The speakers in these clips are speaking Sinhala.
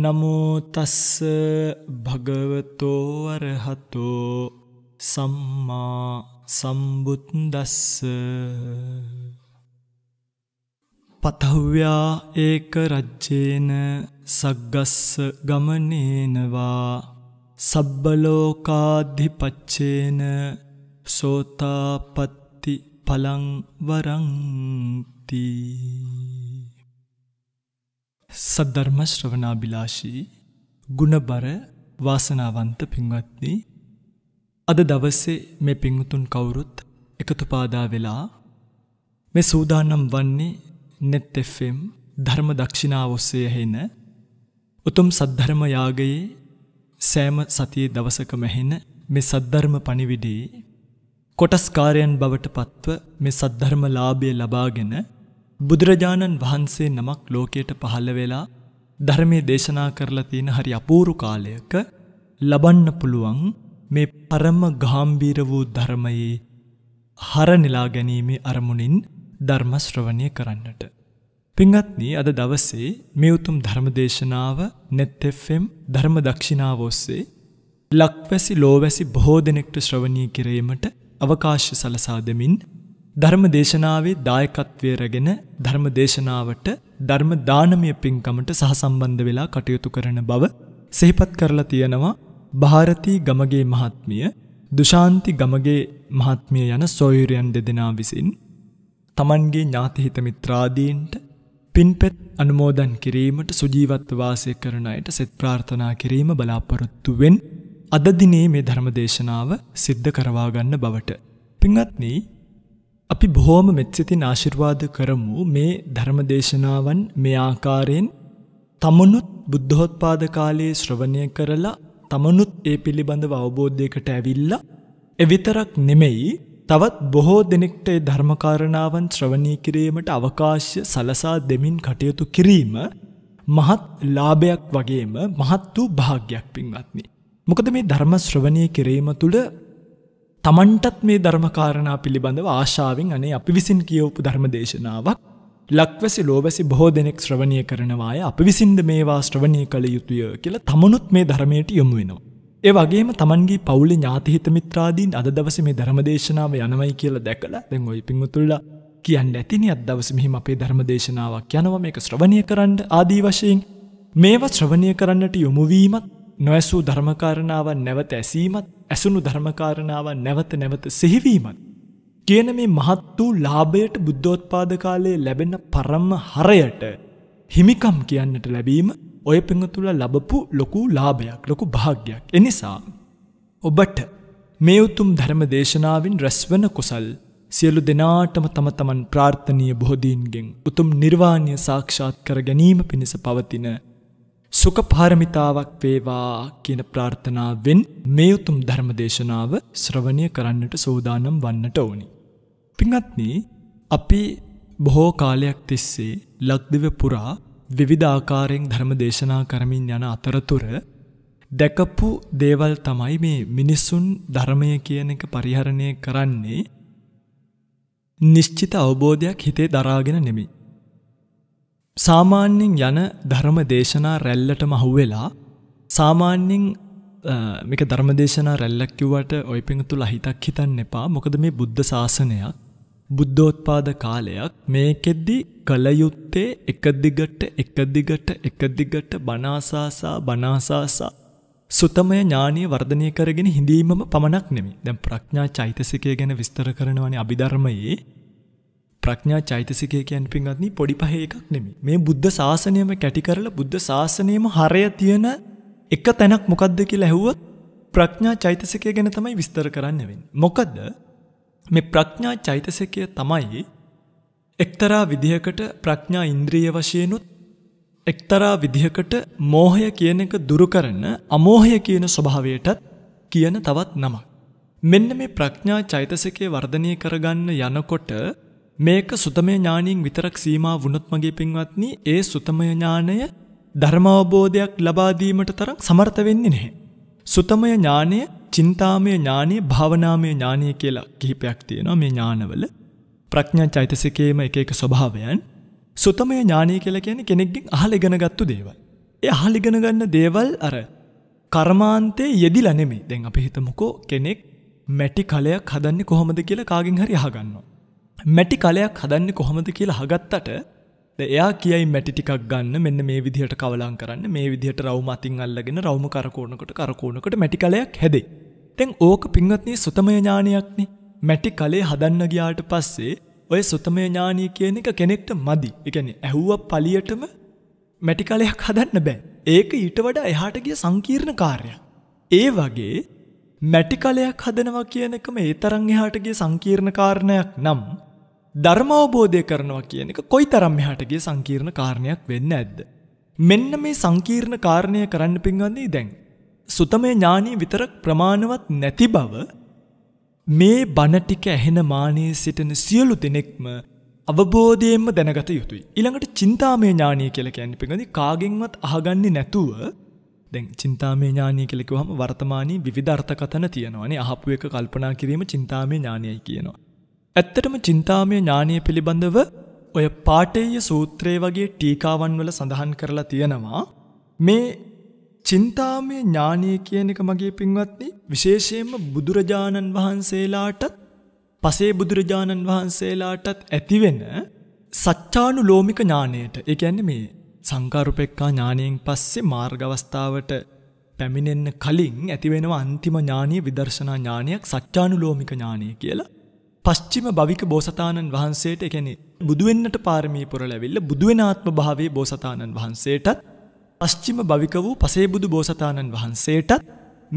නමෝතස්ස භගවතෝවරහතෝ සම්මා සම්බුද්දස්ස පතව්‍යා ඒක රජ්ජේන සග්ගස්ස ගමනේනවා සබ්බලෝකාධිපච්චේන සෝතාපත්ති පලංවරංති සද්ධර්ම ශ්‍රවනාබිලාශී ගුණබර වාසනාවන්ත පින්වත්නි අද දවසේ මේ පිංතුන් කවුරුත් එකතු පාදා වෙලා මේ සූදානම් වන්නේ net fm ධර්ම දක්ෂිනාව ඔස්සේ හෙන උතුම් සද්ධර්ම යාගයේ සෑම සතියේ දවසකම හෙන මේ සද්ධර්ම පණිවිඩේ කොටස්කාරයන් බවට පත්ව මේ සද්ධර්ම ලාභය ලබාගෙන බුදුරජාණන් වහන්සේ නමක් ලෝකයට පහළ වෙලා ධර්මය දේශනා කරලා තියෙන හරි අපූරු කාලයක ලබන්න පුළුවන් මේ පරම ගාම්බීර වූ ධර්මයේ හරනිලා ගැනීමේ අරමුණින් ධර්මශ්‍රවණය කරන්නට. පිංගත්නී අද දවසේ මේ උතුම් ධර්මදේශනාව නෙත්තෙෆම් ධර්ම දක්ෂිනාව ඔස්සේ ලක්වැසි ලෝවැසි බොහෝ දෙනෙක්ට ශ්‍රවණී කිරීමට අවකාශ සලසා දෙමින් ධර්ම දේශනාවේ දායකත්වය රැගෙන ධර්ම දේශනාවට ධර්ම දානමය පින්කමට සහසම්බන්ධ වෙලා කටයුතු කරන බව සහිපත් කරලා තියෙනවා භාරතී ගමගේ මහත්මිය දුෂාන්ති ගමගේ මහත්මිය යන සොයුරයන් දෙදෙනා විසින් තමන්ගේ ඥාතිහිත මිත්‍රාදීන්ට පින්පෙත් අනුමෝදන් කිරීමට සුජීවත්ව වාසය කරන අයට සෙත් ප්‍රාර්ථනා කිරීම බලාපොරොත්තු වෙන් අද දිනේ මේ ධර්ම දේශනාව සිද්ධ කරවා ගන්න බවට පින්වත්නි අපි බොහෝම මෙත්සිතින් ආශිර්වාද කරමු මේ ධර්මදේශනාවන් මේ ආකාරයෙන් තමනුත් බුද්ධොත්පාද කාලයේ ශ්‍රවණය කරලා තමනුත් ඒ පිළිබඳව අවබෝධයකට ඇවිල්ලා එවිතරක් නෙමෙයි තවත් බොහෝ දෙනෙක්ට ඒ ධර්මකාරණාවන් ශ්‍රවණී කිරීමට අවකාශ්‍ය සලසා දෙමින් කටයුතු කිරීම මහත් ලාභයක් වගේම මහත් වූ භාග්‍යයක් පින්වත්නි. මොකද මේ ධර්ම ශ්‍රවණය කිරීම තුළ තමන්ටත් මේ ධර්මකාරණා පිළිබඳව ආශාවෙන් අනේ අපි විසින් කියවපු ධර්ම දේශනාවක් ලක්වැසි ලෝවැසි බොහෝ දෙනෙක් ශ්‍රවණය කරනවාය අපි විසින්ද මේවා ශ්‍රවණය කළ යුතුය කියලා තමනුත් මේ ධර්මයට යොමු වෙනවා. ඒ වගේම තමන්ගේ පවුලි ඥාතිහිත මිත්‍රාදීන් අද දවස මේ ධර්මදේශනාව යනවයි කියලා දැකලා දැන් ඔයි පිංහතුල්ල කියන්න ඇතිනි අත් දවස මෙහිම අපේ ධර්මදේශනාවක් යනව මේක ශ්‍රවණය කරන්න ආදී වශයෙන් මේවා ශ්‍රවණය කරන්නට යොමුවීමත් නොඇසූ ධර්මකාරණාව නැවත ඇසීමත් ඇසුණු ධර්මකාරණාව නැවත නැවත සිහිවීමත්. කියන මේ මහත් වූ ලාභයට බුද්ධෝත්පාද කාලයේ ලැබෙන පරම හරයට හිමිකම් කියන්නට ලැබීම ඔය පෙඟතුල ලබපු ලොකු ලාභයක් ලොකු භාග්‍යයක්. එනිසා ඔබට මේ උතුම් ධර්ම දේශනාවෙන් රැස්වන කුසල් සියලු දෙනාටම තම තමන් ප්‍රාර්ථනීය බෝධීන්ගෙන් උතුම් නිර්වාණය සාක්ෂාත් කර ගැනීම පිණිස පවතින සුක පාරමිතාවක් වේවා කියන ප්‍රාර්ථනාවෙන් මේ උතුම් ධර්මදේශනාව ශ්‍රවණය කරන්නට සූදානම් වන්නට ඕනි. පිංගත්නි අපි බොහෝ කාලයක් තිස්සේ ලක්දිව පුරා විවිධ ආකාරයෙන් ධර්ම දේශනා කරමින් යන අතරතුර දැකපු දේවල් තමයි මේ මිනිස්සුන් ධර්මය කියන එක පරිහරණය කරන්නේ නිශ්චිත අවබෝධයක් හිතේ දරාගෙන නෙමේ. සාමාන්‍යෙන් යන ධර්ම දේශනා රැල්ලටම හුවෙලා සාමාන්‍යෙන් මේක ධර්මදේශනා රැල්ලක්කිවට ඔය පිඟතු ලහිතක් හිතන්න එපා මොකද මේ බුද්ධ ශාසනයක් බුද්ධෝත්පාද කාලයක් මේකෙද්දි කළයුත්තේ එකදිගට එකදිගට එකදිගට බනාසාසා බනාසාසා සුතමය ඥානය වර්ධනය කරගෙන හිඳීමම පමණක් නෙමි දැම් ප්‍රඥා චෛතසිකය ගැන විස්තර කරනවන අභිධර්මයේ ප්‍රඥා චෛතසිකය කියන් පින්වත්නි පොඩි පහේ එකක් නෙමෙයි. මේ බුද්ධ ශාසනයම කැටි කරලා බුද්ධ ශාසනයම හරය තියෙන එක තැනක් මොකද්ද කියලා ඇහුවොත් ප්‍රඥා චෛතසිකය ගැන තමයි විස්තර කරන්න වෙන්නේ. මොකද මේ ප්‍රඥා චෛතසිකය තමයි එක්තරා විදිහකට ප්‍රඥා ඉන්ද්‍රිය වශයෙන්ුත් එක්තරා විදිහකට මෝහය කියන එක දුරු කරන අමෝහය කියන ස්වභාවයටත් කියන තවත් නමක්. මෙන්න මේ ප්‍රඥා චෛතසිකය වර්ධනය කරගන්න යනකොට මේක සුතමය ඥානීන් විතරක් සීමා වුණොත් මගේ පින්වත්නි ඒ සුතමය ඥානය ධර්මාවබෝධයක් ලබාදීමට තරම් සමර්ථ වෙන්නේ නැහැ. සුතමය ඥානය චින්තාමය ඥානය භාවනාමය ඥානය කියලා කිහිපයක් තියෙනවා මේ ඥානවල ප්‍රඥා චෛතසිකේම එක එක ස්වභාවයන් සුතමය ඥානය කියලා කියන්නේ කෙනෙක්ගෙන් අහලා ඉගෙනගත්තු දේවල්. ඒ අහලා ඉගෙන ගන්න දේවල් අර කර්මාන්තේ යෙදිලා නෙමෙයි. දැන් අපි හිතමුකෝ කෙනෙක් මැටි කලයක් හදන්නේ කොහොමද කියලා කාගෙන් හරි අහගන්නවා. මැටි කලයක් හදන්න කොහොමද කියලා හගත්තට එයා කියයි මැටිටිකක් ගන්න මෙන්න මේ විදිහට කවලන් කරන්න මේ විදිහට රවම අතින් අල්ලගෙන රවම කරකෝනකට කරකෝනකට මැටි කලයක් හැදේ. තැන් ඕක පින්වත්නී සුතමය ඥානයක්නේ මැටි කලේ හදන්න ගියාට පස්සේ ඔය සුතමය ඥානී කියන එක කෙනෙක්ට මදි එකන ඇහුව පලියටම මැටි කලයක් හදන්න බෑ. ඒක ඊට වඩා එහාට ගිය සංකීර්ණ කාර්ය. ඒ වගේ මැටි කලයක් හදනවා කියන එකම ඒ තරං එහාටගේ සංකීර්ණ කාරණයක් නම් ධර්මවබෝධය කරනවා කියන එක කොයි තරම් මෙහාටගේ සංකීර්ණ කාරණයක් වෙන්න ඇද්ද. මෙන්න මේ සංකීර්ණ කාරණය කරන්න පින්වන්නේ දැන්. සුතමය ඥානී විතරක් ප්‍රමාණවත් නැති බව මේ බණටික ඇහෙන මානයේ සිටින සියලු දෙනෙක්ම අවබෝධයෙන්ම දැනගත යුතුයි. ඊළඟට චින්තාමය ඥානය කියලා කියන්නේ පිඟදී කාගෙන්වත් අහගන්නේ නැතුව දැන් චින්තාමය ඥානය කියලා කිව්වහම වර්තමානයේ විවිධ අර්ථකථන තියෙනවානේ. අහපු එක කල්පනා කිරීම චින්තාමය ඥානයයි කියනවා. ඇත්තටම චින්තාමය ඥානය පිළිබඳව ඔය පාටේය සූත්‍රය වගේ ටීකාවන් වල සඳහන් කරලා තියෙනවා මේ චින්තාමය ඥානය කියන එක මගේ පින්වත්නි විශේෂයෙන්ම බුදුරජාණන් වහන්සේලාටත් පසේ බුදුරජාණන් වහන්සේලාටත් ඇතිවෙන සච්චානු ලෝමික ඥානයට එකැන්න මේ සංකාරුපෙක්කා ඥානයෙන් පස්සේ මාර්ගවස්ථාවට පැමිණෙන්න කලින් ඇතිවෙනව අන්තිම ඥානය විදර්ශනා ඥානයක් සච්චානු ලෝමික ඥානය කියලා පස්චිම භවික බෝසතාණන් වහන්සේට එකැනෙ බුදු වෙන්නට පාරමී පුරල ඇවිල්ල බුදු වෙන ආත්ම භාවයේ බෝසතාණන් වහන්සේටත් පස්චිම භවික වූ පසේබුදු බෝසතාණන් වහන්සේටත්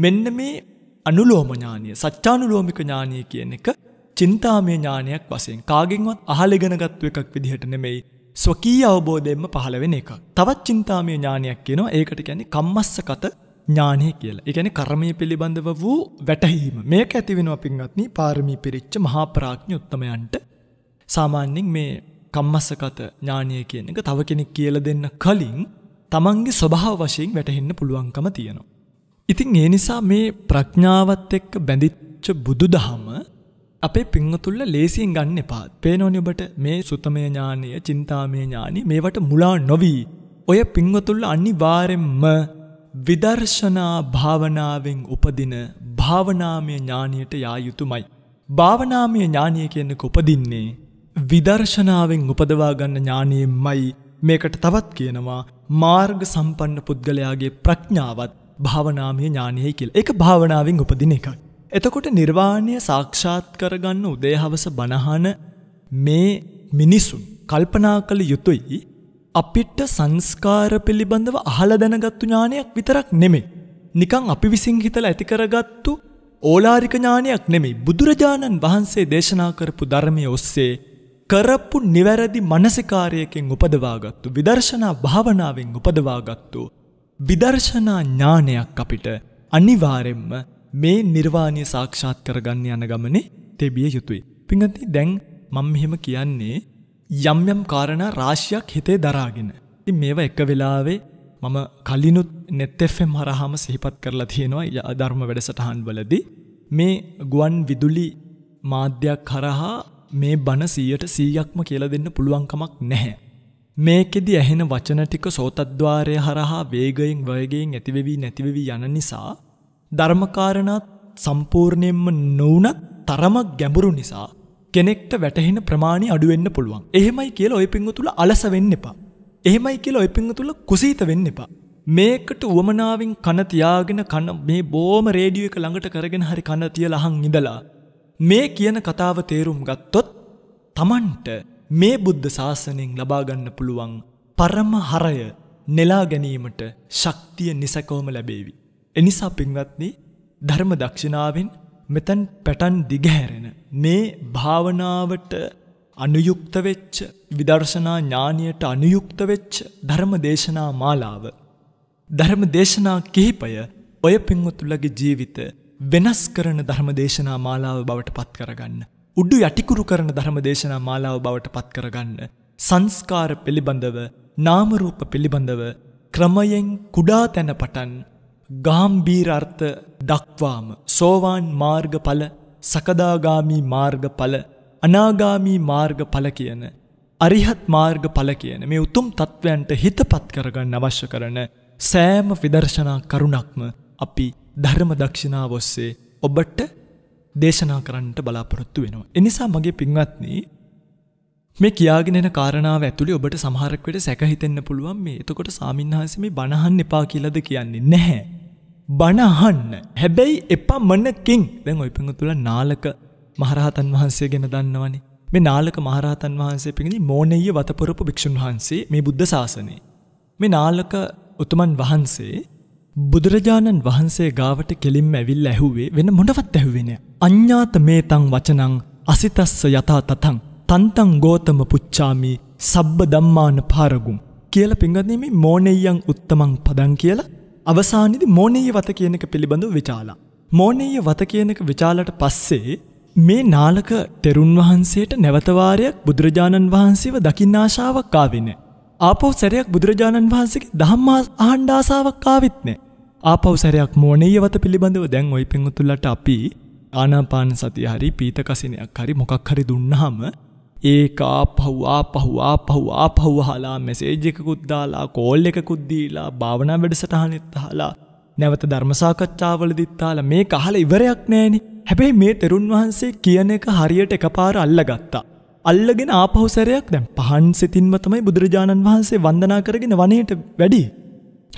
මෙන්න මේ අනුලෝම ඥානීය සත්‍යානුලෝමික ඥානීය කියන එක චින්තාමය ඥානයක් වශයෙන් කාගෙන්වත් අහලගෙනගත්තු එකක් විදිහට නෙමෙයි ස්වකීය අවබෝධයෙන්ම පහළ වෙන එකක්. තවත් චින්තාමය ඥානයක් කියනවා ඒකට කියන්නේ කම්මස්සගත ඥානය කියලා. එකන කරමය පිළිබඳව වූ වැටහීම මේක ඇතිවෙන අපින්ගත්න පාරමී පිරිච්ච මහාපරාඥ උත්තමයන්ට සාමාන්‍යෙන් මේ කම්මස්සකත ඥානය කියන එක තව කෙනෙක් කියල දෙන්න කලින් තමන්ගේ ස්වභාව වශයෙන් වැටහෙන්න පුළුවන්කම තියෙනවා. ඉතින් ඒ නිසා මේ ප්‍රඥාවත් එක්ක බැඳිච්ච බුදු දහම අපේ පිංහතුල්ල ලේසින් ගන්න එපාත් පේනෝනි ඔබට මේ සුතමය ඥානය චින්තාමය ඥානී මේවට මුලා නොවී ඔය පිංවතුල්ල අනිවාරෙන්ම විදර්ශනා භාවනාවෙන් උපදින භාවනාමය ඥානයට යා යුතුමයි. භාවනාමය ඥානය කියන්නක උපදින්නේ. විදර්ශනාවෙන් උපදවා ගන්න ඥානයෙන් මයි මේකට තවත් කියනවා මාර්ග සම්පන්න පුද්ගලයාගේ ප්‍රඥාවත් භාවනාමය ඥානයයි කියල් එක භාවනාවෙන් උපදින එකක්. එතකොට නිර්වාණය සාක්ෂාත් කරගන්න උදේහවස බණහන මේ මිනිසුන් කල්පනා කළ යුතුයි අපිට සංස්කාර පිළිබඳව අහල දැනගත්තු ඥානයක් විතරක් නෙමෙයි. නිකං අපි විසින් හිතලා ඇති කරගත්තු ඕලාරික ඥානයක් නෙමෙයි. බුදුරජාණන් වහන්සේ දේශනා කරපු ධර්මයේ ඔස්සේ කරපු නිවැරදි මනසිකාරයකින් උපදවාගත්තු විදර්ශනා භාවනාවෙන් උපදවාගත්තු විදර්ශනා ඥානයක් අපිට අනිවාරෙන්ම මේ නිර්වාණය සාක්ෂාත් කරගන්න යන ගමනේ තෙබිය යුතුයි. පිඟති දැන් මං මෙහෙම කියන්නේ යම් යම් කාරණ රාශියක් හිතේ දරාගෙන. ඉතින් මේවා එක වෙලාවේ මම කලිනුත් නෙත්තෙෆෙම් හරහාම සිහිපත් කරලා තියෙනවා ධර්ම වැඩසටහන් වලදී මේ ගුවන් විදුලි මාධ්‍යයක් හරහා මේ බණ සීයට සීයක්ම කියල දෙන්න පුළුවන්කමක් නැහැ. මේකෙදි ඇහෙන වචනටික සෝතද්වාරය හරහා වේගයෙන් වයගයෙන් ඇතිවෙවී නැතිවෙවී යන නිසා ධර්මකාරණත් සම්පූර්ණයෙන්ම නොවනත් තරමක් ගැඹුරු නිසා කෙනෙක්ට වැටහෙන ප්‍රමාණි අඩුවෙන්න්න පුළුවන් එහෙමයි කියලා ඔය පිංහ තුළ අලස වෙන්න එපා එහෙමයි කියලා ඔය පිංහ තුළ කුසීත වෙන්න එපා මේකට උවමනාවෙන් කන තියාගෙන කන මේ බෝම රේඩියෝ එක ළඟට කරගෙන හරි කන තිය ලහන් ඉඳලා මේ කියන කතාව තේරුම් ගත්තොත් තමන්ට මේ බුද්ධ ශාසනයෙන් ලබාගන්න පුළුවන් පරම හරය නෙලා ගැනීමට ශක්තිය නිසකෝම ලැබේවි. එනිසා පින්වත්නි ධර්ම දක්ෂිනාවෙන් මෙතන් පැටන් දිගහැරෙන මේ භාවනාවට අනුයුක්ත වෙච්ච විදර්ශනා ඥානියට අනුයුක්ත වෙච්ච ධර්ම දේශනා මාලාව ධර්ම දේශනා කිහිපය ඔය පින්වතුලගේ ජීවිත වෙනස් කරන ධර්ම දේශනා මාලාව බවට පත් කරගන්න උඩු යටිකුරු කරන ධර්ම දේශනා මාලාව බවට පත් කරගන්න සංස්කාර පිළිබඳව නාම රූප පිළිබඳව ක්‍රමයෙන් කුඩා තැන පටන් ගාම්බීරර්ථ දක්වාම සෝවාන් මාර්ගඵල සකදාගාමී මාර්ගඵල අනාගාමී මාර්ගඵල කියන අරිහත් මාර්ගඵල කියන මේ උතුම් තත්ත්වයන්ට හිතපත් කරගන්න අවශ්‍ය කරන සෑම විදර්ශනා කරුණක්ම අපි ධර්ම දක්ෂිනාව ඔස්සේ ඔබට දේශනා කරන්නට බලාපොරොත්තු වෙනවා. එනිසා මගේ පින්වත්නී මේ කියාගෙනෙන කාරණාව ඇතුළි ඔබට සමහරක්වට සැකහිතෙන්න්න පුළුවන් මේ එතකොට සාමින්හස මේ බණහන් එපා කියලද කියන්නේ නැහැ. බණහන්න හැබැයි එපා මන්නකින් දැන් ඔයි පඟ තුළ නාලක මහරහතන් වහන්සේ ගෙන දන්නවනේ මේ නාලක මහරහතන් වහන්සේ පිගනි මෝනෙය වතපොරපු භික්ෂන් වහන්සේ මේ බුද්ධ ශාසනය. මේ නාලක උතුමන් වහන්සේ බුදුරජාණන් වහන්සේ ගාවට කෙලින් ඇවිල් ඇහුවේ වෙන මොඩවත් ඇහුවෙන. අඤ්ඥාත මේ තං වචනං අසිතස්ස යතා තතං තන්තං ගෝතම පුච්චාමි සබ්බ දම්මාන පාරගුම් කියල පිංගත්නීම මෝනෙයන් උත්තමං පදන් කියලා අවසානිදි මෝනයේ වත කියනක පිළිබඳව විචාලා. මෝනයේ වත කියනක විචාලට පස්සේ මේ නාලක තෙරුන් වහන්සේට නැවතවාරයක් බුදුරජාණන් වහන්සේව දකින්නාශාවක් ආවෙන. ආපව් සැරයක් බුදුරජාණන් වහන්සේගේ දහම්මා ආණ්ඩාසාවක් කාවිත්නෑ. ආපව් සැරයක් මෝනයේ වත පිළිබඳව දැන් ඔයි පෙන්ගුතුල්ලට අපි ආනාපාන සති හරි පීතකසිනයක් හරි මොකක් හරි දුන්නහම ඒකා පහුවා පහුවා පහුවා පහුහලා මෙසේජ් එකකුද්දාලා කෝල් එකකුද්දීලා භාවනා වැඩසටහනෙත්තහලා නැවත ධර්මසාකච්ඡාවල දිත්තාල මේ කහල ඉවරයක් නෑනි හැබැයි මේ තෙරුන් වහන්සේ කියන එක හරියට එකපාර අල්ලගත්තා. අල්ලගෙන ආපහුසැරයක් දැම් පහන් සිතින්ම තමයි බුදුරජාණන් වහන්සේ වන්දනා කරගෙන වනයට වැඩි.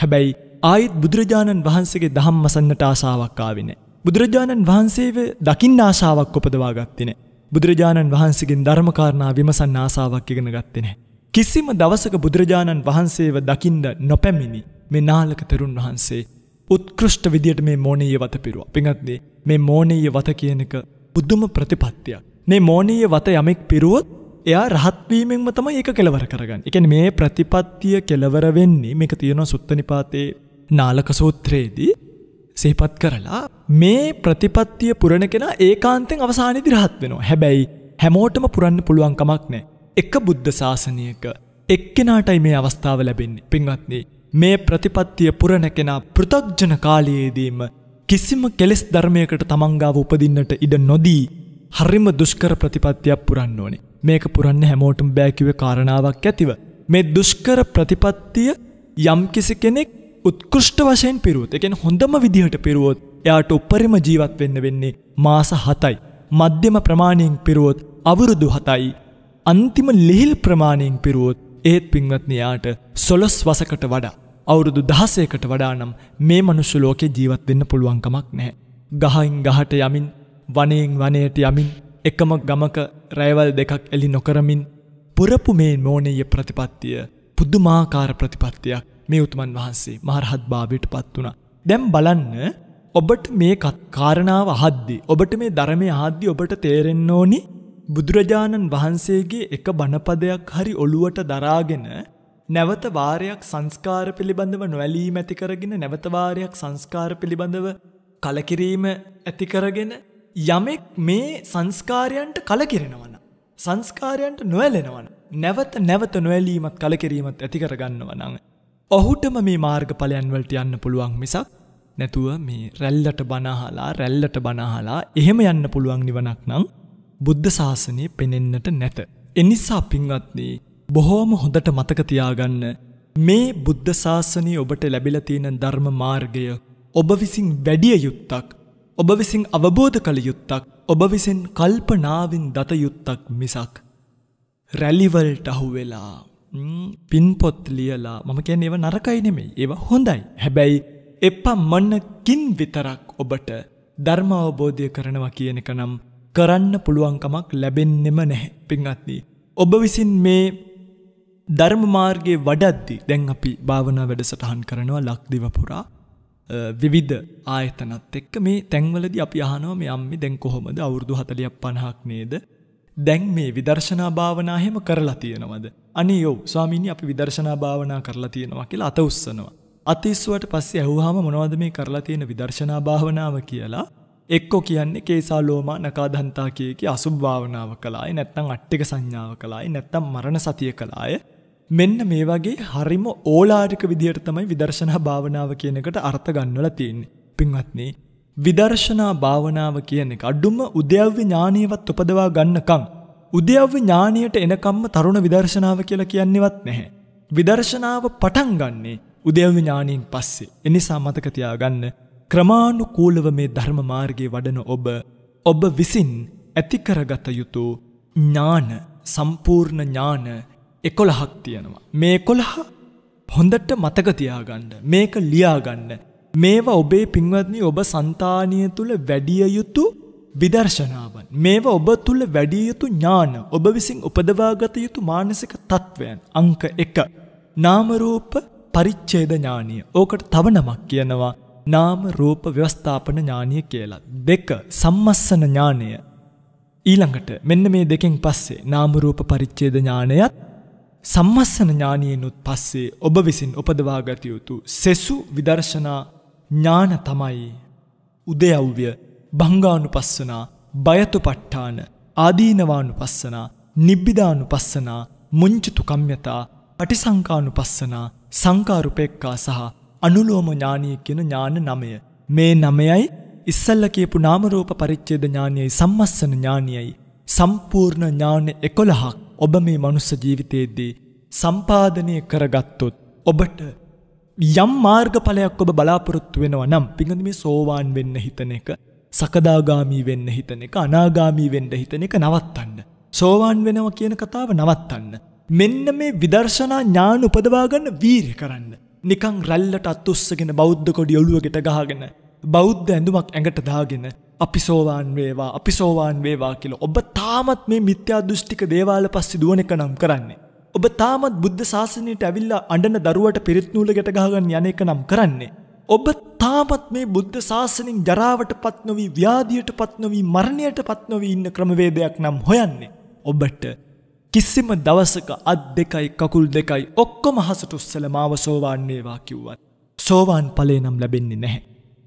හැබැයි ආයිත් බුදුරජාණන් වහන්සේගේ දහම් මසන්නට ආසාාවක්කාවින. බුදුරජාණන් වහන්සේව දකිින් ආශාවක් කොපදවා ගත්තිනේ. බුදුරජාණන් වහන්සේගෙන් ධර්මකාරණා විමසන්න ආසාවක් ඉගෙන ගත්තේ නැහැ. කිසිම දවසක බුදුරජාණන් වහන්සේව දකින්න නොපැමිණි මේ නාලක තරුණ වහන්සේ උත්කෘෂ්ට විදියට මේ මෝනීය වත පිරුවා. පින්වත්නි මේ මෝනීය වත කියනක බුදුම ප්‍රතිපත්තියක්. මේ මෝනීය වත යමෙක් පිරුවොත් එයා රහත් වීමෙන්ම තමයි ඒක කෙලවර කරගන්නේ. ඒ කියන්නේ මේ ප්‍රතිපත්තිය කෙලවර වෙන්නේ මේක තියෙනවා සුත්තනිපාතේ නාලක සූත්‍රයේදී සේපත් කරලා මේ ප්‍රතිපත්තිය පුරණ කෙන ඒකාන්තෙන් අවසානිදි රහත් වෙනවා හැබැයි හැමෝටම පුරන්න පුළුවන්කමක් නෑ එක බුද්ධ ශාසනයක එක්කෙනාටයි මේ අවස්ථාව ලැබෙන්නේ පින්වත්න්නේ මේ ප්‍රතිපත්තිය පුරණ කෙනා පෘතක්ජන කාලයේදීම කිසිම කෙලෙස් ධර්මයකට තමන්ගාව උපදින්නට ඉඩ නොදී හරිම දුෂ්කර ප්‍රතිපත්තියක් පුරන්න ඕනේ මේක පුරන්න හැමෝටම බෑකිව කාරණාවක් ඇතිව මේ දුෂ්කර ප්‍රතිපත්තිය යම් කිසි කෙනෙක් උත්කෘෂ්ට වශයෙන් පිරුවොත් එකෙන් හොඳම විදිහට පිරුවොත් එයාට උපරිම ජීවත් වෙන්න වෙන්නේ මාස හතයි. මධ්‍යම ප්‍රමාණයෙන් පිරුවොත් අවුරුදු හතයි. අන්තිම ලිහිල් ප්‍රමාණයෙන් පිරුවොත් ඒත් පින්වත්නයාට සොලොස් වසකට වඩා. අවුරුදු දහසයකට වඩා නම් මේ මනුෂුලෝකෙ ජීවත් වෙන්න පුළුවන්කමක් නැහැ. ගහයින් ගහට යමින් වනයෙන් වනයට යමින් එකම ගමක රැවල් දෙකක් එලි නොකරමින් පුරපු මේ මෝනයේ ප්‍රතිපත්තිය පුදුමාකාර ප්‍රතිපත්තියක් මේ උතුමන් වහන්සේ මහරහත් භාවයට පත් වුණා. දැන් බලන්න ඔබට මේ කාරණාව අහද්දි ඔබට මේ ධර්මය අහද්දි ඔබට තේරෙන්න ඕනි බුදුරජාණන් වහන්සේගේ එක බණපදයක් හරි ඔළුවට දරාගෙන නැවත වාරයක් සංස්කාර පිළිබඳව නොවැලීම ඇති කරගෙන නැවත වාරයක් සංස්කාර පිළිබඳව කලකිරීම ඇති කරගෙන යමෙක් මේ සංස්කාරයන්ට කලකිරෙනවන සංස්කාරයන්ට නොවැලෙනවන නැවත නැවත නොවැලීමත් කලකිරීමත් ඇති කරගන්නවනං ඔහුටම මේ මාර්ගඵලයන් වලට යන්න පුළුවන් මිසක් නැතුව මේ රැල්ලට බනහලා රැල්ලට බනහලා එහෙම යන්න පුළුවන් නිවනක් නම් බුද්ධ ශාසනය පෙනෙන්නට නැත. එනිසා පින්වත්න්නේ බොහෝම හොඳට මතකතියාගන්න මේ බුද්ධ ශාසනය ඔබට ලැබිලතියෙන ධර්ම මාර්ගය ඔබ විසින් වැඩිය යුත්තක් ඔබ විසින් අවබෝධ කළ යුත්තක් ඔබ විසින් කල්පනාවෙන් දත යුත්තක් මිසක් රැලිවල්ට අහු වෙලා පින්පොත් ලියලා මම කියන්න ඒව නරකයි නෙමෙයි ඒව හොඳයි හැබැයි එපා මන්නකින් විතරක් ඔබට ධර්ම අවබෝධය කරනවා කියන එක නම් කරන්න පුළුවන්කමක් ලැබෙන්නෙම නැහැ පින්ගත්දී. ඔබ විසින් මේ ධර්මමාර්ගයේ වඩද්දි දැන් අපි භාවනා වැඩසටහන් කරනවා ලක්දිවපුරා විවිධ ආයතනත් එක්ක මේ තැන්වලද අපි අහනෝ මේ අම්මි දැන් කොහොමද අවුරදු හතලියක් පණහක් නේද දැන් මේ විදර්ශනා භාවනාහෙම කරලා තියෙනවද අනේ යෝ ස්වාමීනි අපි විදර්ශනා භාවනා කරලා තියෙනවා කියලා අත උස්සනවා. අත ඉස්සුවට පස්සේ ඇහුවාම මොනවද මේ කරලා තියෙන විදර්ශනා භාවනාව කියලා එක්කෝ කියන්නේ කේසාලෝමා නකාදන්තා කිය කී අසුභ භාවනාව කළායි නැත්නම් අට්ටික සංඥාව කළායි නැත්නම් මරණ සතිය කළාය. මෙන්න මේ වගේ හරිම ඕලාරික විදිහට තමයි විදර්ශනා භාවනාව කියන එකට අර්ථ ගන්නවලා තියෙන්නේ. පින්වත්නි විදර්ශනා භාවනාව කියන එක අඩුම උද්‍යව්‍ය ඥානියවත් උපදවා ගන්නකම් උද්‍යව්‍ය ඥානයට එනකම්ම තරුණ විදර්ශනාව කියලා කියන්නේවත් නැහැ. විදර්ශනාව පටන් ගන්නේ උද්‍යව්‍ය ඥානයෙන් පස්සේ. එනිසා මතක තියාගන්න ක්‍රමානුකූලව මේ ධර්ම මාර්ගයේ වඩන ඔබ ඔබ විසින් ඇති කරගත යුතු ඥාන සම්පූර්ණ ඥාන 11ක් තියෙනවා. මේ 11 හොඳට මතක තියාගන්න. මේක ලියාගන්න. මේවා ඔබේ පින්වත්නි ඔබ సంతානිය තුල වැඩි යුතු විදර්ශනාවන් මේවා ඔබ තුල වැඩි යුතු ඥාන ඔබ විසින් උපදවාගත යුතු මානසික තත්වයන් අංක 1 නාම රූප පරිච්ඡේද ඥානිය ඕකට තව නමක් කියනවා නාම රූප ව්‍යවස්ථාපන ඥානිය කියලා දෙක සම්මස්සන ඥානය ඊළඟට මෙන්න මේ දෙකෙන් පස්සේ නාම රූප පරිච්ඡේද ඥානයත් සම්මස්සන ඥානියනුත් පස්සේ ඔබ විසින් උපදවාගත යුතු සෙසු විදර්ශනා ඥාන තමයි උදයව්‍ය භංගානුපස්සනා බයතුපට්ඨාන ආදීනවානුපස්සනා නිබ්බිදානුපස්සනා මුංචිතුකම්්‍යතා පටිසංකානුපස්සනා සංකාරුපෙක්කා සහ අනුලෝම ඥානීය කියන ඥාන නමය. මේ නමයයි ඉස්සල්ල කියපු නාමරූප පරිච්ඡේද ඥානයයි සම්මස්සන ඥානයයි සම්පූර්ණ ඥාන 11ක් ඔබ මේ මනුස්ස ජීවිතයේදී සම්පාදනය කරගත්තොත් ඔබට යම් මාර්ගඵලයක් ඔබ බලාපොරොත්තු වෙනවා නම් පිඟඳ මේ සෝවාන් වෙන්න හිතන එක සකදාගාමී වෙන්න හිතන එක අනාගාමී වෙන්න හිතන එක නවත්තන්න. සෝවාන් වෙනවා කියන කතාව නවත්තන්න. මෙන්න මේ විදර්ශනා ඥාන උපදවා ගන්න වීරිය කරන්න. නිකං රැල්ලට අත්උස්සගෙන බෞද්ධ කොඩි ඔළුවකට ගහගෙන බෞද්ධ ඇඳුමක් ඇඟට දාගෙන අපි සෝවාන් වේවා අපි සෝවාන් වේවා කියලා ඔබ තාමත් මේ මිත්‍යා දෘෂ්ටික දේවාල පස්සේ දුවන එක නම් කරන්නේ. ඔබ තාමත් බුද්ධ ශාසනයට ඇවිල්ලා අඬන දරුවට පිරිත් නූල ගැට ගහ ගන්න යන එක නම් කරන්නේ. ඔබ තාමත් මේ බුද්ධ ශාසනයෙන් ජරාවට පත් නොවි ව්‍යාධියට පත් නොවි මරණයට පත් නොවි ඉන්න ක්‍රමවේදයක් නම් හොයන්නේ ඔබට කිසිම දවසක අත් දෙකයි කකුල් දෙකයි ඔක්කොම හසට උස්සල මාව සෝවාන්නේවා කිව්වත් සෝවාන් ඵලේ නම් ලැබෙන්නේ නැහැ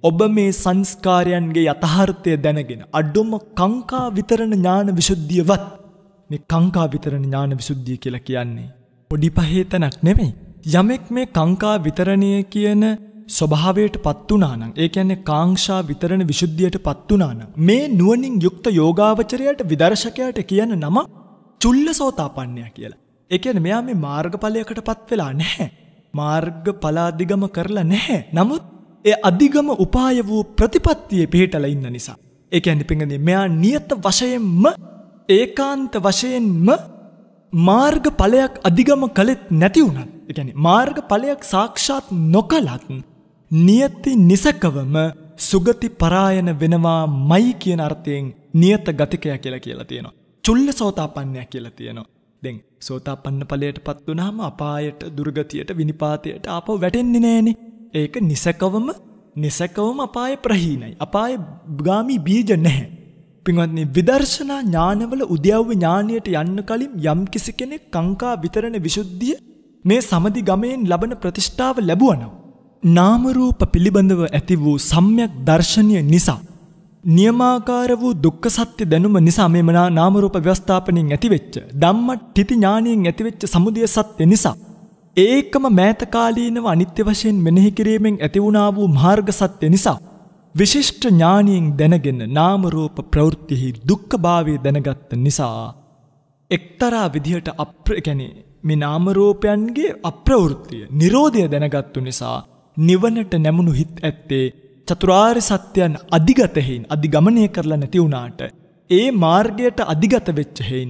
ඔබ මේ සංස්කාරයන්ගේ යථාර්ථය දැනගෙන අඩොම කංකා විතරණ ඥාන විසුද්ධියවත් මේ කංකා විතරණ ඥාන විසුද්ධිය කියලා කියන්නේ පොඩි පහේතනක් නෙමෙයි යමෙක් මේ කංකා විතරණය කියන ස්වභාවයට පත්වනානං ඒ කියන්නේ කාංශා විතරණ විශුද්ධියට පත්වනාන. මේ නුවනින් යුක්ත යෝගාවචරයට විදර්ශකයට කියන නම චුල්ල සෝතාපන්නය කියලා. එකන මෙයා මේ මාර්ගඵලයකට පත් වෙලා නැහැ. මාර්ග පලාදිගම කරලා නැහැ. නමුත් ඒ අධිගම උපාය වූ ප්‍රතිපත්තියේ පිහිටල ඉන්න නිසා. ඒඇනි පිඟද මෙයා නියත වශයෙන්ම ඒකාන්ත වශයෙන්ම මාර්ග පලයක් අධිගම කළෙත් නැතිවුණත් එකැනි මාර්ග පලයක් සාක්ෂාත් නොකලත්න්. නියති නිසකවම සුගති පරායන වෙනවා මයි කියන අර්ථයෙන් නියත ගතිකය කියලා කියලා තියෙනවා. චුල්ල සෝතාපන්නයක් කියලා තියෙනවා. දෙන් සෝතාපන්න ඵලයට පත් වුනහම අපායට දුර්ගතියට විනිපාතයට ආපහු වැටෙන්නේ නෑනේ. ඒක නිසකවම නිසකවම අපාය ප්‍රහීනයි. අපාය ගාමි බීජ නැහැ. පින්වත්නි විදර්ශනා ඥානවල උද්‍යව්ව ඥානයට යන්න කලින් යම් කිසි කෙනෙක් කංකා විතරණ විසුද්ධිය මේ සමදි ගමයෙන් ලබන ප්‍රතිෂ්ඨාව ලැබුවනම් නාමරූප පිළිබඳව ඇති වූ සම්යක් දර්ශනය නිසා. නියමාකාර වූ දුක්ඛ සත්‍ය දැනුම නිසා මේ මනා නාමරූප ව්‍යවස්ථාපනයෙන් ඇතිවෙච්ච ධම්ම ටිති ඥානයෙන් ඇතිවෙච්ච සමුදය සත්‍ය නිසා. ඒකම මෑතකාලීනව අනිත්‍ය වශයෙන් මෙනෙහි කිරීමෙන් ඇති වුණා වූ මාර්ග සත්‍ය නිසා. විශිෂ්ට ඥානයෙන් දැනගෙන නාමරූප ප්‍රවෘත්තිෙහි දුක්ඛභාවය දැනගත්ත නිසා. එක්තරා විදිහට අප්‍ර ගැනේ මේ නාමරූපයන්ගේ අප්‍රවෘත්තිය නිරෝධය දැනගත්තු නිසා නිවනට නැමුණු හිත් ඇත්තේ චතුරාර් සත්‍යයන් අධිගතහෙයින් අධිගමනය කරලා නැතිවුණාට ඒ මාර්ගයට අධිගත වෙච්චහෙයින්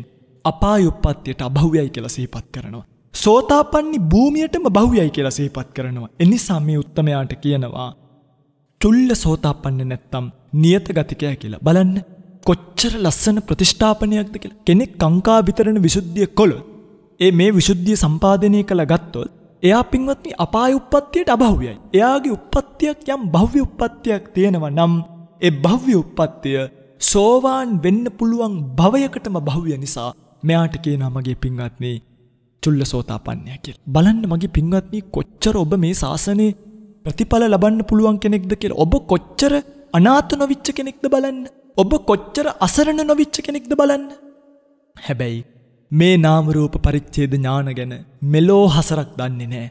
අපායුප්පත්තියට අභව්‍යයි කියල සහිපත් කරනවා. සෝතාපන්නි භූමියටම බහුයයි කියල සහිපත් කරනවා. එනිසා මේ උත්තමයාට කියනවා. චුල්ල සෝතාපන්න නැත්තම් නියත ගතිකය කියලා බලන්න කොච්චර ලස්සන ප්‍රතිෂ්ඨාපනයක්ද කියලා කෙනෙක් කංකා විතරණ විශුද්ධිය කොළොත් ඒ මේ විශුද්ධිය සම්පාධනය කළ ගත්තොත් එයා පින්වත්නි අපාය උප්පත්තියට අභව්‍යයි. එයාගේ උප්පත්තියක් යම් භව්‍ය උප්පත්තියක් තියෙනවා නම් ඒ භව්‍ය උප්පත්තිය සෝවාන් වෙන්න පුළුවන් භවයකටම භව්‍ය නිසා මෙයාට කියනවා මගේ පින්වත්නි චුල්ලසෝතාපන්නය කියලා. බලන්න මගේ පින්වත්නි කොච්චර ඔබ මේ ශාසනේ ප්‍රතිඵල ලබන්න පුළුවන් කෙනෙක්ද කියලා. ඔබ කොච්චර අනාථ නොවිච්ච කෙනෙක්ද බලන්න. ඔබ කොච්චර අසරණ නොවිච්ච කෙනෙක්ද බලන්න. හැබැයි මේ නාමරූප පරිච්ඡේද ඥාන ගැන මෙලෝ හසරක් දන්නේ නෑ.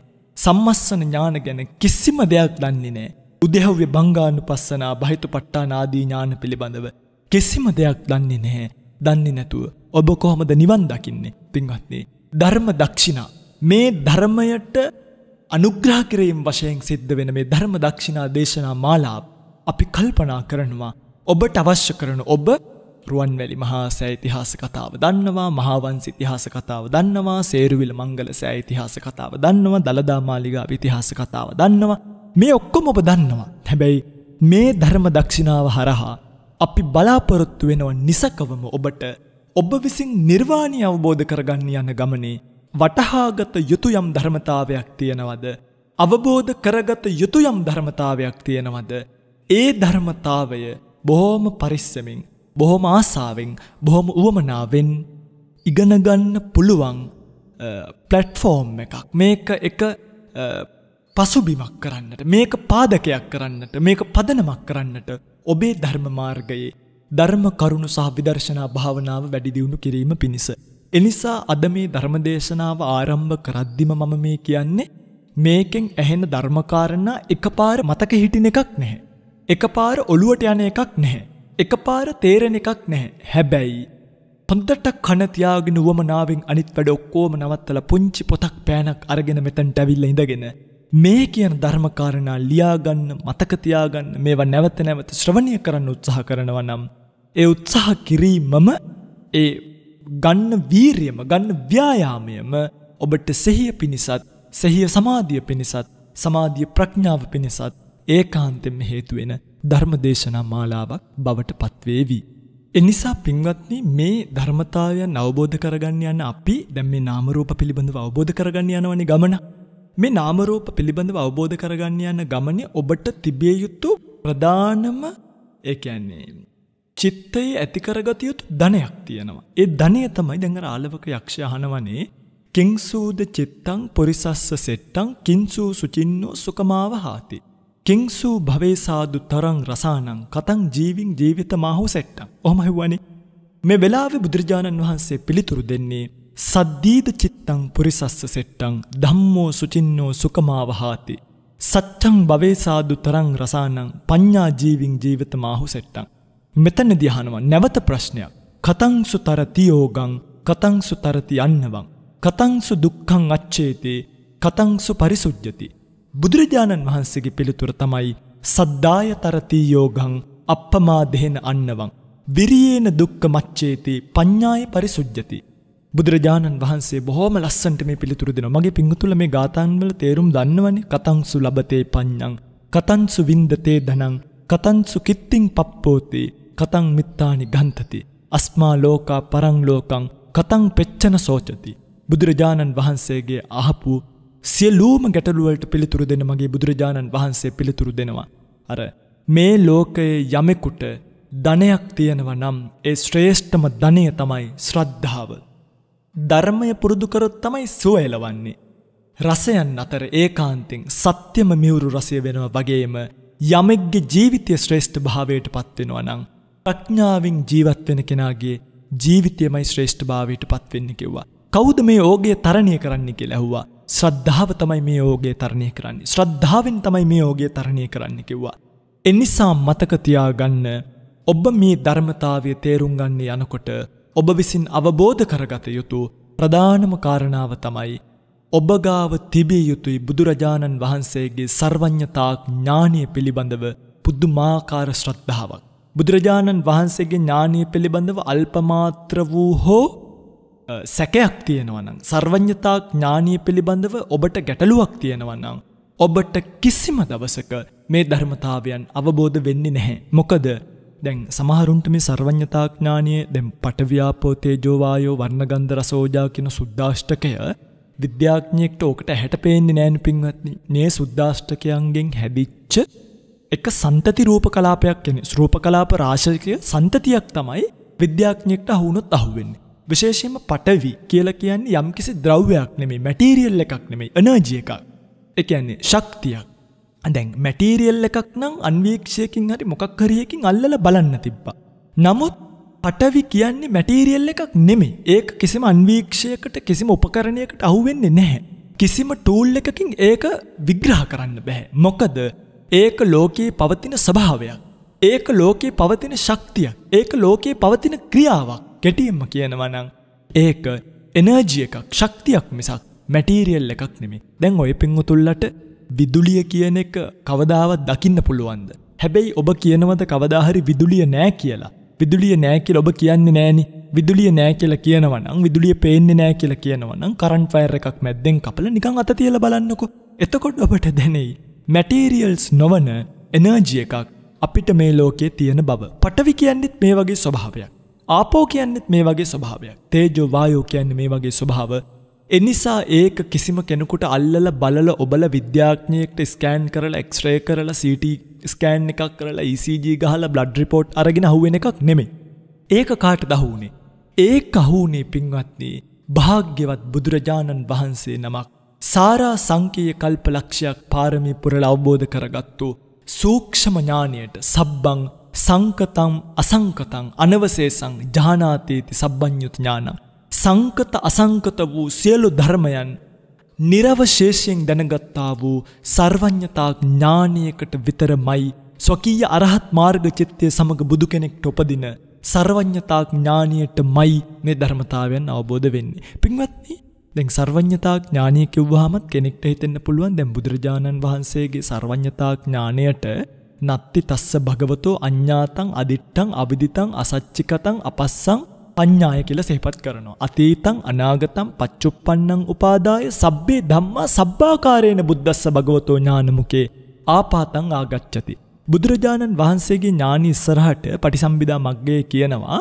සම්මස්සන ඥාන ගැන කිසිම දෙයක් දන්නේ නෑ. උදෙහව්‍ය බංගානුපස්සනා බහිතපට්ටාන ආදී ඥාන පිළිබඳව කිසිම දෙයක් දන්නේ නැහැ. දන්නේ නැතුව ඔබ කොහොමද නිවන් දකින්නේ? පින්වත්නි, ධර්ම දක්ෂිනා මේ ධර්මයට අනුග්‍රහ කිරීම වශයෙන් සිද්ධ වෙන මේ ධර්ම දක්ෂිනා දේශනා මාලාව අපි කල්පනා කරනවා ඔබට අවශ්‍ය කරන ඔබ රුවන්වැලි මහා සෑ ඉතිහාස කතාව දන්නවා මහාවන්ස ඉතිහාස කතාව දන්නවා සේරුවිල මංගල සෑ ඉතිහාස කතාව දන්නවා දළදා මාලිගා ඉතිහාස කතාව දන්නවා මේ ඔක්කොම ඔබ දන්නවා හැබැයි මේ ධර්ම දක්ෂිනාව හරහා අපි බලාපොරොත්තු වෙනව නිසකවම ඔබට ඔබ විසින් නිර්වාණය අවබෝධ කරගන්න යන ගමනේ වටහාගත යුතු යම් ධර්මතාවයක් තියෙනවද අවබෝධ කරගත යුතු යම් ධර්මතාවයක් තියෙනවද ඒ ධර්මතාවය බොහෝම පරිස්සමින් බොහොම ආසාාවෙන් බොහොම වුවමනාවෙන් ඉගෙනගන්න පුළුවන් පලට්ෆෝර්ම් එකක් මේක එක පසුබිමක් කරන්නට මේක පාදකයක් කරන්නට මේක පදනමක් කරන්නට ඔබේ ධර්මමාර්ගයේ ධර්ම කරුණු සහ විදර්ශනා භාවනාව වැඩිදිවුණු කිරීම පිණිස. එනිසා අද මේ ධර්මදේශනාව ආරම්භ කරද්දිම මම මේ කියන්නේ මේකෙන් ඇහෙන ධර්මකාරණා එකපාර මතක හිටින එකක් නැහැ. එකපාර ඔළුවට යන එකක් නැහැ. එකපාර තේරෙන එකක් නැහැ. හැබැයි හොඳට කන තියාගෙන වමනාවෙන් අනිත් වැඩ ඔක්කොම නවත්තලා පුංචි පොතක් පෑනක් අරගෙන මෙතනට ඇවිල්ලා ඉඳගෙන මේ කියන ධර්මකාරණා ලියාගන්න මතක තියාගන්න මේවා නැවත නැවත ශ්‍රවණය කරන්න උත්සාහ කරනවා නම් ඒ උත්සාහ කිරීමම ඒ ගන්න වීරියම ගන්න ව්‍යායාමයම ඔබට සෙහිය පිණිසත් සෙහිය සමාධිය පිණිසත් සමාධිය ප්‍රඥාව පිණිසත් ඒකාන්තෙම හේතු වෙන ධර්මදේශනා මාලාවක් බවට පත්වේවි. එනිසා පින්වත්නි මේ ධර්මතාවයන් අවබෝධ කරගන්න යන අපි දැම් මේ නාමරූප පිළිබඳව අවබෝධ කරගන්න යනවනි ගමන. මේ නාමරූප පිළිබඳව අවබෝධ කරගන්න යන ගමනේ ඔබට තිබිය යුත්තු ප්‍රධානම ඒකන්නේ. චිත්තයේ ඇතිකරගත යුතු ධනයක් තියෙනවා. ඒ ධනය තමයි දැඟර ආලවක යක්ෂ අහනවනේ කිංසූද චිත්තං පොරිසස්ස සෙට්ටං කින්සූ සුචින්නෝ සුකමාව හාති. කිංසූ භවේසාදු තරං රසානං කතං ජීවින් ජීවිත මහෝ සැට්ටම් ඔහොම හිවුවනේ මේ වෙලාවෙ බුදුරජාණන් වහන්සේ පිළිතුරු දෙන්නේ සද්දීද චිත්තං පුරිසස්ස සෙට්ටං ධම්මෝ සුචින්නෝ සුකමාවහාති. සච්චං භවේසාදු තරං රසානං පඤ්ඥා ජීවිං ජීවිත මාහු සෙට්ටං. මෙතන දිහනවා නැවත ප්‍රශ්නයක් කතංසු තරතියෝගං කතංසු තරති අන්නවං. කතංසු දුක්කං අච්චේතේ කතංසු පරිසුද්ජති. බුදුරජාණන් වහන්සේගේ පිළිතුර තමයි සද්දායතරතී යෝගං අප්පමා දෙහෙන අන්නවං. විරියේන දුක්ක මච්චේති පඤ්ඥාය පරිසුද්ජති. බුදුරජාණන් වහන්සේ බොහෝම ලස්සන්ට මේ පිළිතුරු දෙෙන මගේ පිංහතුල මේ ගාතන්වල තේරුම් දන්නවනි කතංසු ලබතේ පඤ්ඥං. කතන්සු වින්දතේ දනං කතන්සු කිත්තිං පප්පෝතේ කතං මිත්තානි ගන්තති. අස්මා ලෝකා පරංලෝකං කතං පෙච්චන සෝචති. බුදුරජාණන් වහන්සේගේ අහපු සියලූම ගැටලුවලට පිළිතුරු දෙන මගේ බුදුරජාණන් වහන්සේ පිළිතුරු දෙනවා. අර මේ ලෝකයේ යමෙකුට ධනයක් තියෙනව නම් ඒ ශ්‍රේෂ්ඨම ධනය තමයි ශ්‍රද්ධාව. ධර්මය පුරුදුකරොත් තමයි සුවයලවන්නේ. රසයන් අතර ඒකාන්තිෙන් සත්‍යම මිවුරු රසය වෙනව වගේම යමෙක්ගේ ජීවිතය ශ්‍රේෂ්ඨ භාවයට පත්වෙනවා නං. ප්‍රඥාවෙන් ජීවත්වෙන කෙනාගේ ජීවිතයමයි ශ්‍රේෂ්ඨ භාවයට පත්වෙන්න කිව්වා. කෞද මේ ඕගේ තරණය කරන්නේ කෙ ලැහවා ශ්‍රද්ධාව තමයි මේ යෝගයේ තරණය කරන්නේ. ශ්‍රද්ධාවෙන් තමයි මේ යෝගයේ තරණය කරන්න කිව්වා. එනිසා මතක තියාගන්න ඔබ මේ ධර්මතාවය තේරුම් ගන්න යනකොට ඔබ විසින් අවබෝධ කරගත යුතු ප්‍රධානම කාරණාව තමයි ඔබගාව තිබිය යුතුයි බුදුරජාණන් වහන්සේගේ සර්වඥතාක් ඥානය පිළිබඳව පුද්දුමාකාර ශ්‍රද්ධාවක්. බුදුරජාණන් වහන්සේගේ ඥානය පිළිබඳව අල්පමාත්‍ර වූ හෝ සැකයක් තියෙනවනම් සර්වඥතා ඥානය පිළිබඳව ඔබට ගැටලුවක් තියෙනවනම් ඔබට කිසිම දවසක මේ ධර්මතාවයන් අවබෝධ වෙන්නේ නැහැ මොකද දැන් සමහරුන්ට මේ සර්වඥතාඥානයේ දැන් පටව්‍යාපෝතේජෝවායෝ වර්ණගන්ධ රසෝජා කියන සුද්දාෂ්ටකය විද්‍යාඥයෙක්ට ඕකට හැට පේන්නේ නෑන පින්වත්නි මේ සුද්දාෂ්ටකයන්ගෙන් හැදිච්ච එක සන්තති රූප කලාපයක් කෙන ස්රූප කලාප රාශකය සන්තතියක් තමයි විද්‍යාඥෙක්ට හුුණොත් අහුවෙන්නේ විශේෂයෙන්ම පටවි කියලා කියන්නේ යම්කිසි ද්‍රව්‍යයක් නෙමේ මැටීරියල් එකක් නෙමේ එනර්ජි එකක්. ඒ කියන්නේ ශක්තියක්. දැන් මැටීරියල් එකක් නම් අන්වීක්ෂයකින් හරි මොකක් හරියකින් අල්ලලා බලන්න තිබ්බා. නමුත් පටවි කියන්නේ මැටීරියල් එකක් නෙමේ. ඒක කිසිම අන්වීක්ෂයකට කිසිම උපකරණයකට අහු වෙන්නේ නැහැ. කිසිම ටූල් එකකින් ඒක විග්‍රහ කරන්න බෑ. මොකද ඒක ලෝකයේ පවතින ස්වභාවයක්. ඒක ලෝකයේ පවතින ශක්තියක් ඒක ලෝකයේ පවතින ක්‍රියාවක් කෙටියෙන්ම කියනවනං ඒක එනර්ජිය එකක් ශක්තියක් මිසක් මැටීරියල් එකක් නෙමේ දැන් ඔය පිංහුතුල්ලට විදුලිය කියන එක කවදාවත් දකින්න පුළුවන්ද. හැබැයි ඔබ කියනවද කවදාහරි විදුලිය නෑ කියලා විදුලිය නෑකිල ඔබ කියන්නේ නෑනි විදුලිය නෑ කියල කියනවනම් විදුලිය පේන්නේ නෑ කියල කියනවනම් කරන්ට ෆයර් එකක් මැද්දෙන් කපල නිකං අත තියල බලන්නකො එතකොට ඔබට දැනෙයි මැටීරියල්ස් නොවන එනර්ජිය එකක් අපිට මේ ලෝකයේ තියෙන බව. පටවි කියන්නෙත් මේ වගේ ස්වභාවයක්. ආපෝ කියන්නෙත් මේ වගේ ස්වභාවයක්. තේජෝ වායෝ කියන්නේ මේ වගේ ස්වභාව. එනිසා ඒක කිසිම කෙනෙකුට අල්ලල බලල ඔබල විද්‍යාඥයෙක්ට ස්කෑන් කරලා එක්ස්රේ කරලා CT ස්කෑන් එකක් කරලා ECG ගහලා බ්ලඩ් රිපෝට් අරගෙන අහුවෙන එකක් නෙමෙයි. ඒක කාට දහුනේ? ඒක අහුනේ පින්වත්නි භාග්‍යවත් බුදුරජාණන් වහන්සේ නමක් සාරා සංකීය කල්පලක්ෂයක් පාරමී පුරල අවබෝධ කරගත්තු සූක්ෂම ඥානයට සබ්බං සංකතම් අසංකතං අනවසේසං ජානාතීති සබ්බඤ්ඤුත් ඥාන සංකත අසංකත වූ සියලු ධර්මයන් නිර්වශේෂයෙන් දැනගත්තා වූ සර්වඥතා ඥානයකට විතරමයි ස්වකීය අරහත් මාර්ග චිත්තය සමග බුදු කෙනෙක්ට උපදින සර්වඥතා ඥානයටමයි මේ ධර්මතාවයන් අවබෝධ වෙන්නේ පින්වත්නි දැන් සර්වඥතා ඥානය කිව්වහමත් කෙනෙක්ට හිතෙන්න පුළුවන් දැන් බුදුරජාණන් වහන්සේගේ සර්වඥතා ඥාණයට නත්ති තස්ස භගවතෝ අඤ්ඤාතං අදිට්ඨං අවිදිතං අසච්චිකතං අපස්සං අඤ්ඤාය කියලා සිහිපත් කරනවා. අතීතං අනාගතං පච්චුප්පන්නං උපාදාය සබ්බේ ධම්මා සබ්බාකාරේන බුද්දස්ස භගවතෝ ඥානමුකේ ආපාතං ආගච්ඡති. බුදුරජාණන් වහන්සේගේ ඥානි ඉස්සරහට පටිසම්භිදා මග්ගයේ කියනවා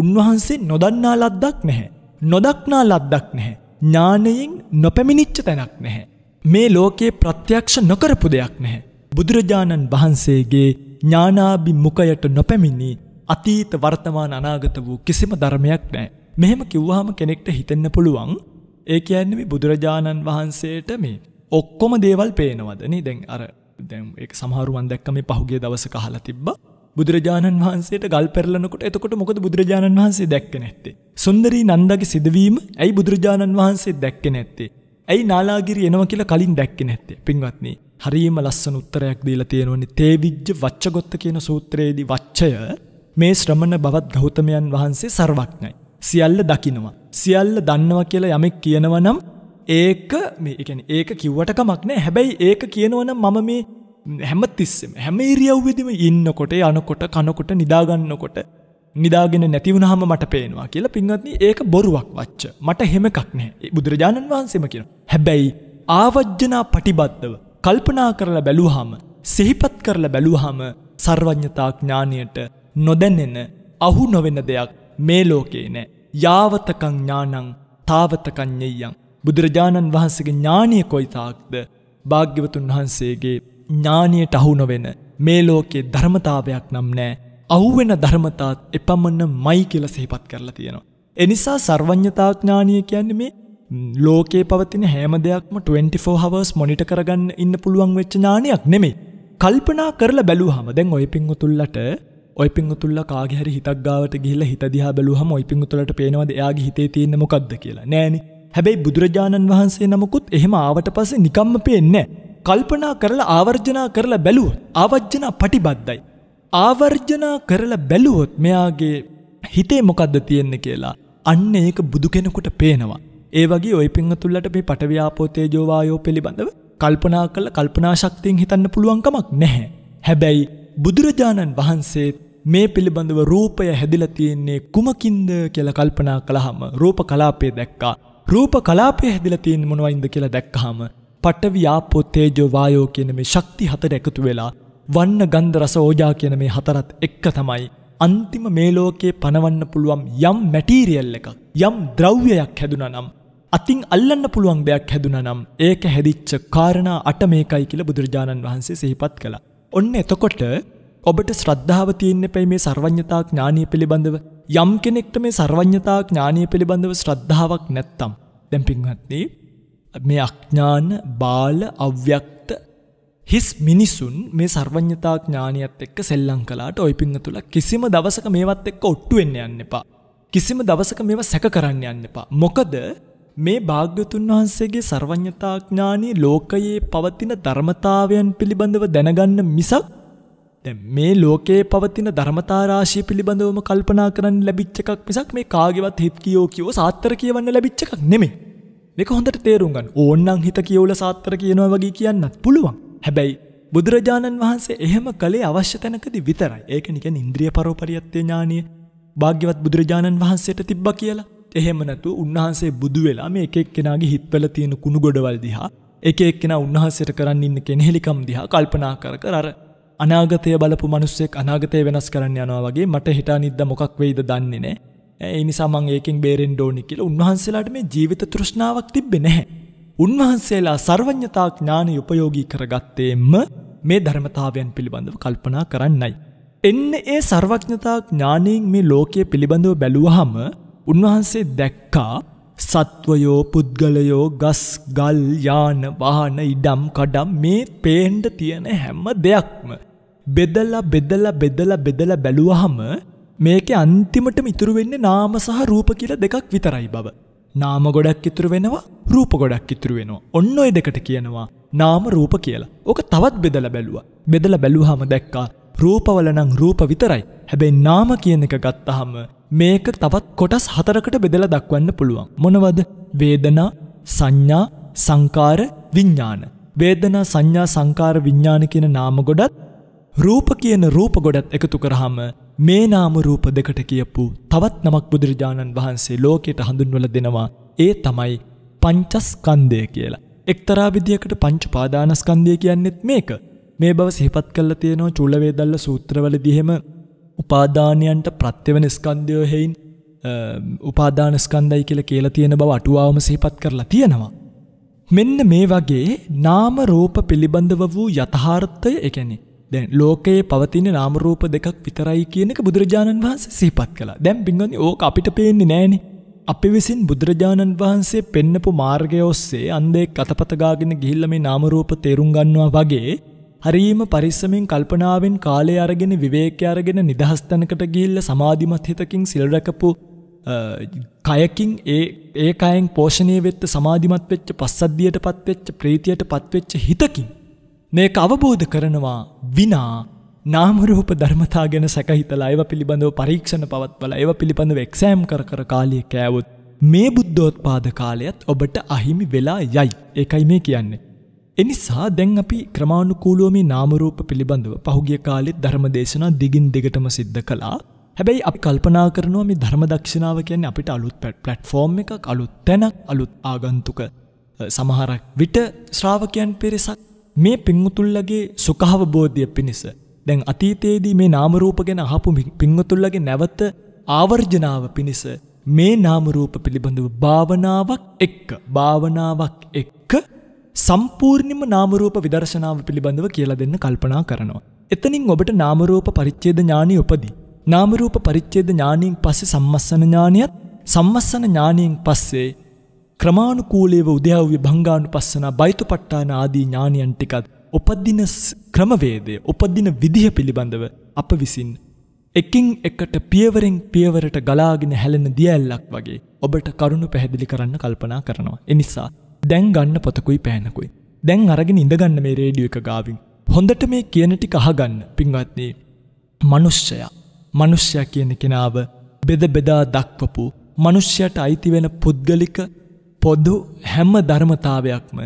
උන්වහන්සේ නොදන්නා ලද්දක් නැහැ. නොදක්නා ලද්දක් නැහැ. ඥානයෙන් නොපැමිණිච්ච තැනක් නැහැ. මේ ලෝකයේ ප්‍රත්‍යක්ෂ නොකරපු දෙයක් නැහැ. බුදුරජාණන් වහන්සේගේ ඥානාභි මුකයට නොපැමිණි අතීත වර්තමාන අනාගත වූ කිසිම ධර්මයක් නෑ. මෙහෙම කිව්වහම කෙනෙක්ට හිතෙන්න පුළුවන් ඒ කියන්නේ මේ බුදුරජාණන් වහන්සේට මේ ඔක්කොම දේවල් පේනවද නේ දැන් අර දැන් ඒක සමහරුවන් දැක්කම මේ පහුගිය දවසක අහලා තිබ්බා බුදුරජාණන් වහන්සේට ගල් පෙරලනකොට එතකොට මොකද බුදුරජාණන් වහන්සේ දැක්කේ නැත්තේ? සුන්දරී නන්දගේ සිදුවීම ඇයි බුදුරජාණන් වහන්සේ දැක්කේ නැත්තේ? ඇයි නාලාගිරි එනවා කියලා කලින් දැක්කේ නැත්තේ? පින්වත්නි, හරියම ලස්සන උත්තරයක් දීලා තියෙනවනේ තේවිජ්ජ වච්චගොත්ත කියන සූත්‍රයේදී වච්චය මේ ශ්‍රමණ බවත් ගෞතමයන් වහන්සේ ਸਰවඥයි. සියල්ල දකිනවා. සියල්ල දන්නවා කියලා යමෙක් කියනවා නම් ඒක මේ කියන්නේ ඒක කිව්වට කමක් නැහැ. හැබැයි ඒක කියනවනම් මම මේ හැම තිස්සෙම හැම ඉරියව්විදිම ඉන්නකොට යනකොට කනකොට නිදාගන්නකොට නිදාගෙන නැතිවුණහම මට පේනවා කියලා පින්වත්නි ඒක බොරුවක් වච්ච මට හෙම එකක් නෑ බුදුරජාණන් වහන්සේම කියෙන හැබැයි ආවජ්‍යනා පටිබද්ධව කල්පනා කරලා බැලූහම සිහිපත් කරලා බැලූහම සර්වඥතා ඥානයට නොදැනෙන අහු නොවෙන දෙයක් මේ ලෝකේ නෑ යාවතකං ඥානං තාවතකං්ඥෙයියන් බුදුරජාණන් වහන්සේගේ ඥානය කොයිතාක්ද භාග්‍යවතුන් වහන්සේගේ ඥානයට අහුනොවෙන මේ ලෝකේ ධර්මතාවයක් නම් නෑ අහුවෙන ධර්මතාත් එපමන්න මයි කියල සහිපත් කරලා තියෙනවා. එනිසා සර්වඥතාඥානය කියන්න මේ ලෝකේ පවතින හැම දෙයක්ම 24 හවස් මොනිට කරගන්න ඉන්න පුළුවන් වෙච්ච ඥානයක් නෙමේ කල්පනා කරලා බැලූ හම දැන් ඔය පිං උතුල්ලට ඔය පිං උතුල්ල කාගෙහරි හිතක් ගාවට ගිහිල්ලා හිත දිහා බැලුවහම ඔය පිං උතුලට පේනවද එයාගේ හිතේ තියෙන මොකද්ද කියලා නෑනේ හැබැයි බුදුරජාණන් වහන්සේ නමකුත් එහෙම ආවට පස්සේ නිකම්ම පේන්නේ නෑ කල්පනා කරලා ආවර්ජනා කරලා බැලුවොත් ආවර්ජනා පටිබද්දයි. ආවර්ජනා කරලා බැලුවොත් මෙයාගේ හිතේ මොකද්ද තියෙන්නේ කියලා අන්න ඒක බුදු කෙනෙකුට පේනවා. ඒ වගේ ඔය පිංහතුල්ලට මේ පටව්‍යාපෝතේජෝවායෝ පිළිබඳව කල්පනා කළ කල්පනාශක්තියෙන් හිතන්න පුළුවන්කමක් නැහැ. හැබැයි බුදුරජාණන් වහන්සේ මේ පිළිබඳව රූපය හැදිල තියෙන්නේ කුමකින්ද කියලා කල්පනා කළහම රූප කලාපය දැක්කා. රූප කලාපය හැදිල තියෙන් මොනවයින්ද කියලා දැක්කහම පටවියාපෝ තේජෝ වායෝ කියන මේ ශක්ති හතර එකතු වෙලා වන්න ගන්ධ රස ඕජා කියන මේ හතරත් එක්ක තමයි අන්තිම මේ ලෝකේ පනවන්න පුළුවන් යම් මැටීරියල් එකක් යම් ද්‍රව්‍යයක් හැදුනා නම් අතින් අල්ලන්න පුළුවන් දෙයක් හැදුනා නම් ඒක හැදිච්ච කාරණා අට මේකයි කියලා බුදුරජාණන් වහන්සේ සිහිපත් කළා. ඔන්න එතකොට ඔබට ශ්‍රද්ධාව තියෙන්න එපයි මේ සර්වඥතා ඥානිය පිළිබඳව. යම් කෙනෙක්ට මේ සර්වඥතා ඥානිය පිළිබඳව ශ්‍රද්ධාවක් නැත්තම් දැන් පින්වත්නි මේ අඥ්ඥාන බාල අව්‍යක්ත හිස් මිනිසුන් මේ සර්වඥතා ඥානයත් එක්ක සෙල්ලං කලාට ඔයි පිංහ තුළ කිසිම දවසක මේවත් එක්ක ඔට්ටු වෙන්න යන්න එපා. කිසිම දවසක මේව සැක කරන්න යන්න එපා. මොකද මේ භාග්‍යතුන් වහන්සේගේ සර්වඥතාඥානී ලෝකයේ පවතින ධර්මතාවයන් පිළිබඳව දැනගන්න මිසක් මේ ලෝකයේ පවතින ධර්මතාරාශී පිළිබඳවම කල්පනා කරන්න ලැබිච්ච එකක් මිසක් මේ කාගෙවත් හිත් කියෝ කියෝ සාත්තර කියවන්න ලැබිච්ච එකක් නෙමේ. මේක හොඳට තේරුම්ගන්න ඕන්නං හිත කියවල සාත්තර කියනවා වගේ කියන්නත් පුළුවන් හැබැයි බුදුරජාණන් වහන්සේ එහෙම කළේ අවශ්‍ය තැනකදි විතරයි ඒක නිකන් ඉන්ද්‍රිය පරෝපරියත්ය ඥානිය භාග්‍යවත් බුදුරජාණන් වහන්සේට තිබ්බ කියලා එහෙම නැතු උන්වහන්සේ බුදු වෙලා මේ එක එක්කෙනාගේ හිත්වල තියෙන කුණු ගොඩවල් දිහා එක එක්කෙනා උන්වහන්සේට කරන්න ඉන්න කෙනෙහිලිකම් දිහා කල්පනා කර කර අර අනාගතය බලපු මිනිස්සෙක් අනාගතය වෙනස් කරන්න යනවා වගේ මට හිතා නිද්ද මොකක් වෙයිද දන්නේ නැහැ ඒ නිසා මං ඒකෙන් බේරෙන්න ඕනි කියලා උන්වහන්සේලාට මේ ජීවිත තෘෂ්ණාවක් තිබ්බේ නැහැ. උන්වහන්සේලා සර්වඥතා ඥානය උපයෝගී කරගත්තේම මේ ධර්මතාවයන් පිළිබඳව කල්පනා කරන්නයි. එන්න ඒ සර්වඥතා ඥානයෙන් මේ ලෝකය පිළිබඳව බැලුවහම උන්වහන්සේ දැක්කා සත්වයෝ පුද්ගලයෝ ගස් ගල් යාන වාහන ඉඩම් කඩම් මේ පේන්ඩ තියෙන හැම දෙයක්ම. බෙදලා බෙදලා බෙදලා බෙදලා බැලුවහම මේකේ අන්තිමටම ඉතුරු වෙන්නේ නාම සහ රූප කියලා දෙකක් විතරයි බව. නාම ගොඩක් ඉතුරු වෙනවා රූප ගොඩක් ඉතුරු වෙනවා. ඔන්න ඔය දෙකට කියනවා නාම රූප කියලා. ඕක තවත් බෙදලා බැලුවා. බෙදලා බැලුවාම දැක්කා රූපවල නම් රූප විතරයි. හැබැයි නාම කියන එක ගත්තාම මේක තවත් කොටස් හතරකට බෙදලා දක්වන්න පුළුවන්. මොනවද? වේදනා, සංඥා, සංකාර, විඥාන. වේදනා සංඥා සංකාර විඥාන කියන නාම ගොඩත් රූප කියන රූප ගොඩත් එකතු කරාම මේ නාම රූප දෙකට කියපු තවත් නමක් බුදුරජාණන් වහන්සේ ලෝකයට හඳුන්වල දෙනවා ඒ තමයි පංචස්කන්දය කියලා. එක්තරා විදිකට පංච පාදානස්කන්දය කියන්නෙත් මේක. මේ බව සිහිපත් කල්ල තියෙනවා චුල්ලවේදල්ල සූත්‍රවල දිහෙම උපාධානයන්ට ප්‍රත්‍යවන ස්කන්දයෝ හෙයින් උපාධානස්කන්දයි කියල කියලා තියෙන බව අටුවාවම සිහිපත් කරලා තියෙනවා. මෙන්න මේ වගේ නාම රෝප පිළිබඳව වූ යථහාර්ථය එකනෙ දැන් ලෝකයේ පවතින නාමරූප දෙකක් විතරයි කියනක බුදුරජාණන් වහන්සේ සීපත් කලා දැම් පින්ගොන්න ඕක අපිට පේන්නේ නෑනි. අපි විසින් බුදුරජාණන් වහන්සේ පෙන්නපු මාර්ගය ඔස්සේ අන්දෙ කතපතගාගෙන ගිහිල්ල මේ නාමරූප තේරුම් ගන්නවා වගේ හරීම පරිස්සමින් කල්පනාවෙන් කාලය අරගෙන විවේකය අරගෙන නිදහස්තැනකට ගිල්ල සමාධිමත් හිතකින් සිල්රැකපු කයකින් ඒ ඒ අයෙන් පෝෂණය වෙත්ත සමාධිමත් වෙච්ච පස්සද්ධියට පත්වෙච්ච ප්‍රීතියට පත්වෙච්ච හිතකින් මේක අවබෝධ කරනවා විනා නාමරූප ධර්මතා ගැන සැකහිතලා ඒව පිළිබඳව පරීක්ෂණ පවත්වල ඒව පිළිබඳව එක්සෑම් කර කර කාලිය කෑවොත් මේ බුද්ධෝත්පාද කාලයත් ඔබට අහිමි වෙලා යයි ඒකයි මේ කියන්නේ. එනිසා දැන් අපි ක්‍රමාණුකූලුවමි නාමරූප පිළිබඳව පහුගිය කාලෙත් ධර්මදේශනා දිගින් දිගටම සිද්ධ කලා හැබැයි අප කල්පනා කරනවා මේ ධර්මදක්ෂිනාව කියන්නේ අපිට අලුත් පැට් පලට්ෆෝර්ම් එකක් අලුත් තැනක් අලුත් ආගන්තුක සමහරක් විට ශ්‍රාවකයන් පිරිසක් මේ පිංගුතුල්ලගේ සුඛාවබෝධය පිණිස දැන් අතීතයේදී මේ නාමරූප ගැන අහපු පිංගුතුල්ලගේ නැවත ආවර්ජනාව පිණිස මේ නාමරූප පිළිබඳව භාවනාවක් එක්ක භාවනාවක් එක්ක සම්පූර්ණිම නාමරූප විදර්ශනාව පිළිබඳව කියලා දෙන්න කල්පනා කරනවා. එතනින් ඔබට නාමරූප පරිච්ඡේද ඥානි උපදී. නාමරූප පරිච්ඡේද ඥානින් පස්සේ සම්මස්සන ඥානියත් සම්මස්සන ඥානියෙන් පස්සේ ක්‍රමානුකූලේව උද්‍යාව්‍ය භංගානුපස්සන බයිතුපට්ඨාන ආදී ඥානයන් ටිකත් උපදින ක්‍රමවේදය උපදින විදිහ පිළිබඳව අප විසින් එකින් එකට පියවරෙන් පියවරට ගලාගෙන හැලෙන දියඇල්ලක් වගේ ඔබට කරුණු පැහැදිලි කරන්න කල්පනා කරනවා. එනිසා දැන් ගන්න පොතකුයි පෑනකුයි. දැන් අරගෙන ඉඳගන්න මේ රේඩිය එක ගාවින්. හොඳට මේ කියනටි කහගන්න පින්වත්න්නේ. මනුෂ්‍යයා මනුෂ්‍යයා කියන කෙනාව බෙද බෙදා දක්වපු මනුෂ්‍යයට අයිතිවෙන පුද්ගලික පොදු හැම ධර්මතාවයක්ම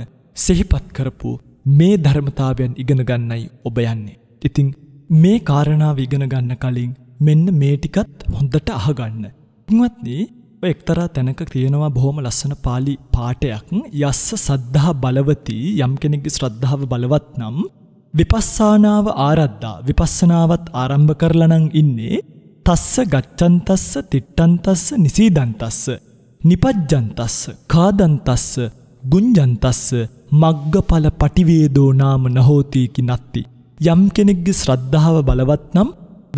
සෙහිපත් කරපු මේ ධර්මතාවයන් ඉගෙන ගන්නයි ඔබ යන්නේ. ඉතිං මේ කාරණාව ඉගෙන ගන්න කලින් මෙන්න මේ ටිකත් හොඳට අහගන්න. ඉංවත්නි එක්තරා තැනක තියෙනවා බොහොම ලස්සන පාලි පාටයක් යස්ස සද්ධහා බලවති යම් කෙනෙක්ගේ ශ්‍රද්ධාව බලවත් නම් විපස්සානාව ආරද්දා විපස්සනාවත් ආරම්භ කරලනං ඉන්නේ තස්ස ගච්චන්තස්ස තිට්ටන්තස්ස නිසීදන්තස්ස නිපජ්ජන්තස්ස කාදන්තස්ස ගුංජන්තස්ස මග්ගඵල පටිවේදෝ නාම නහෝතීකි නත්ති. යම් කෙනෙක්ගේ ශ්‍රද්ධාව බලවත් නම්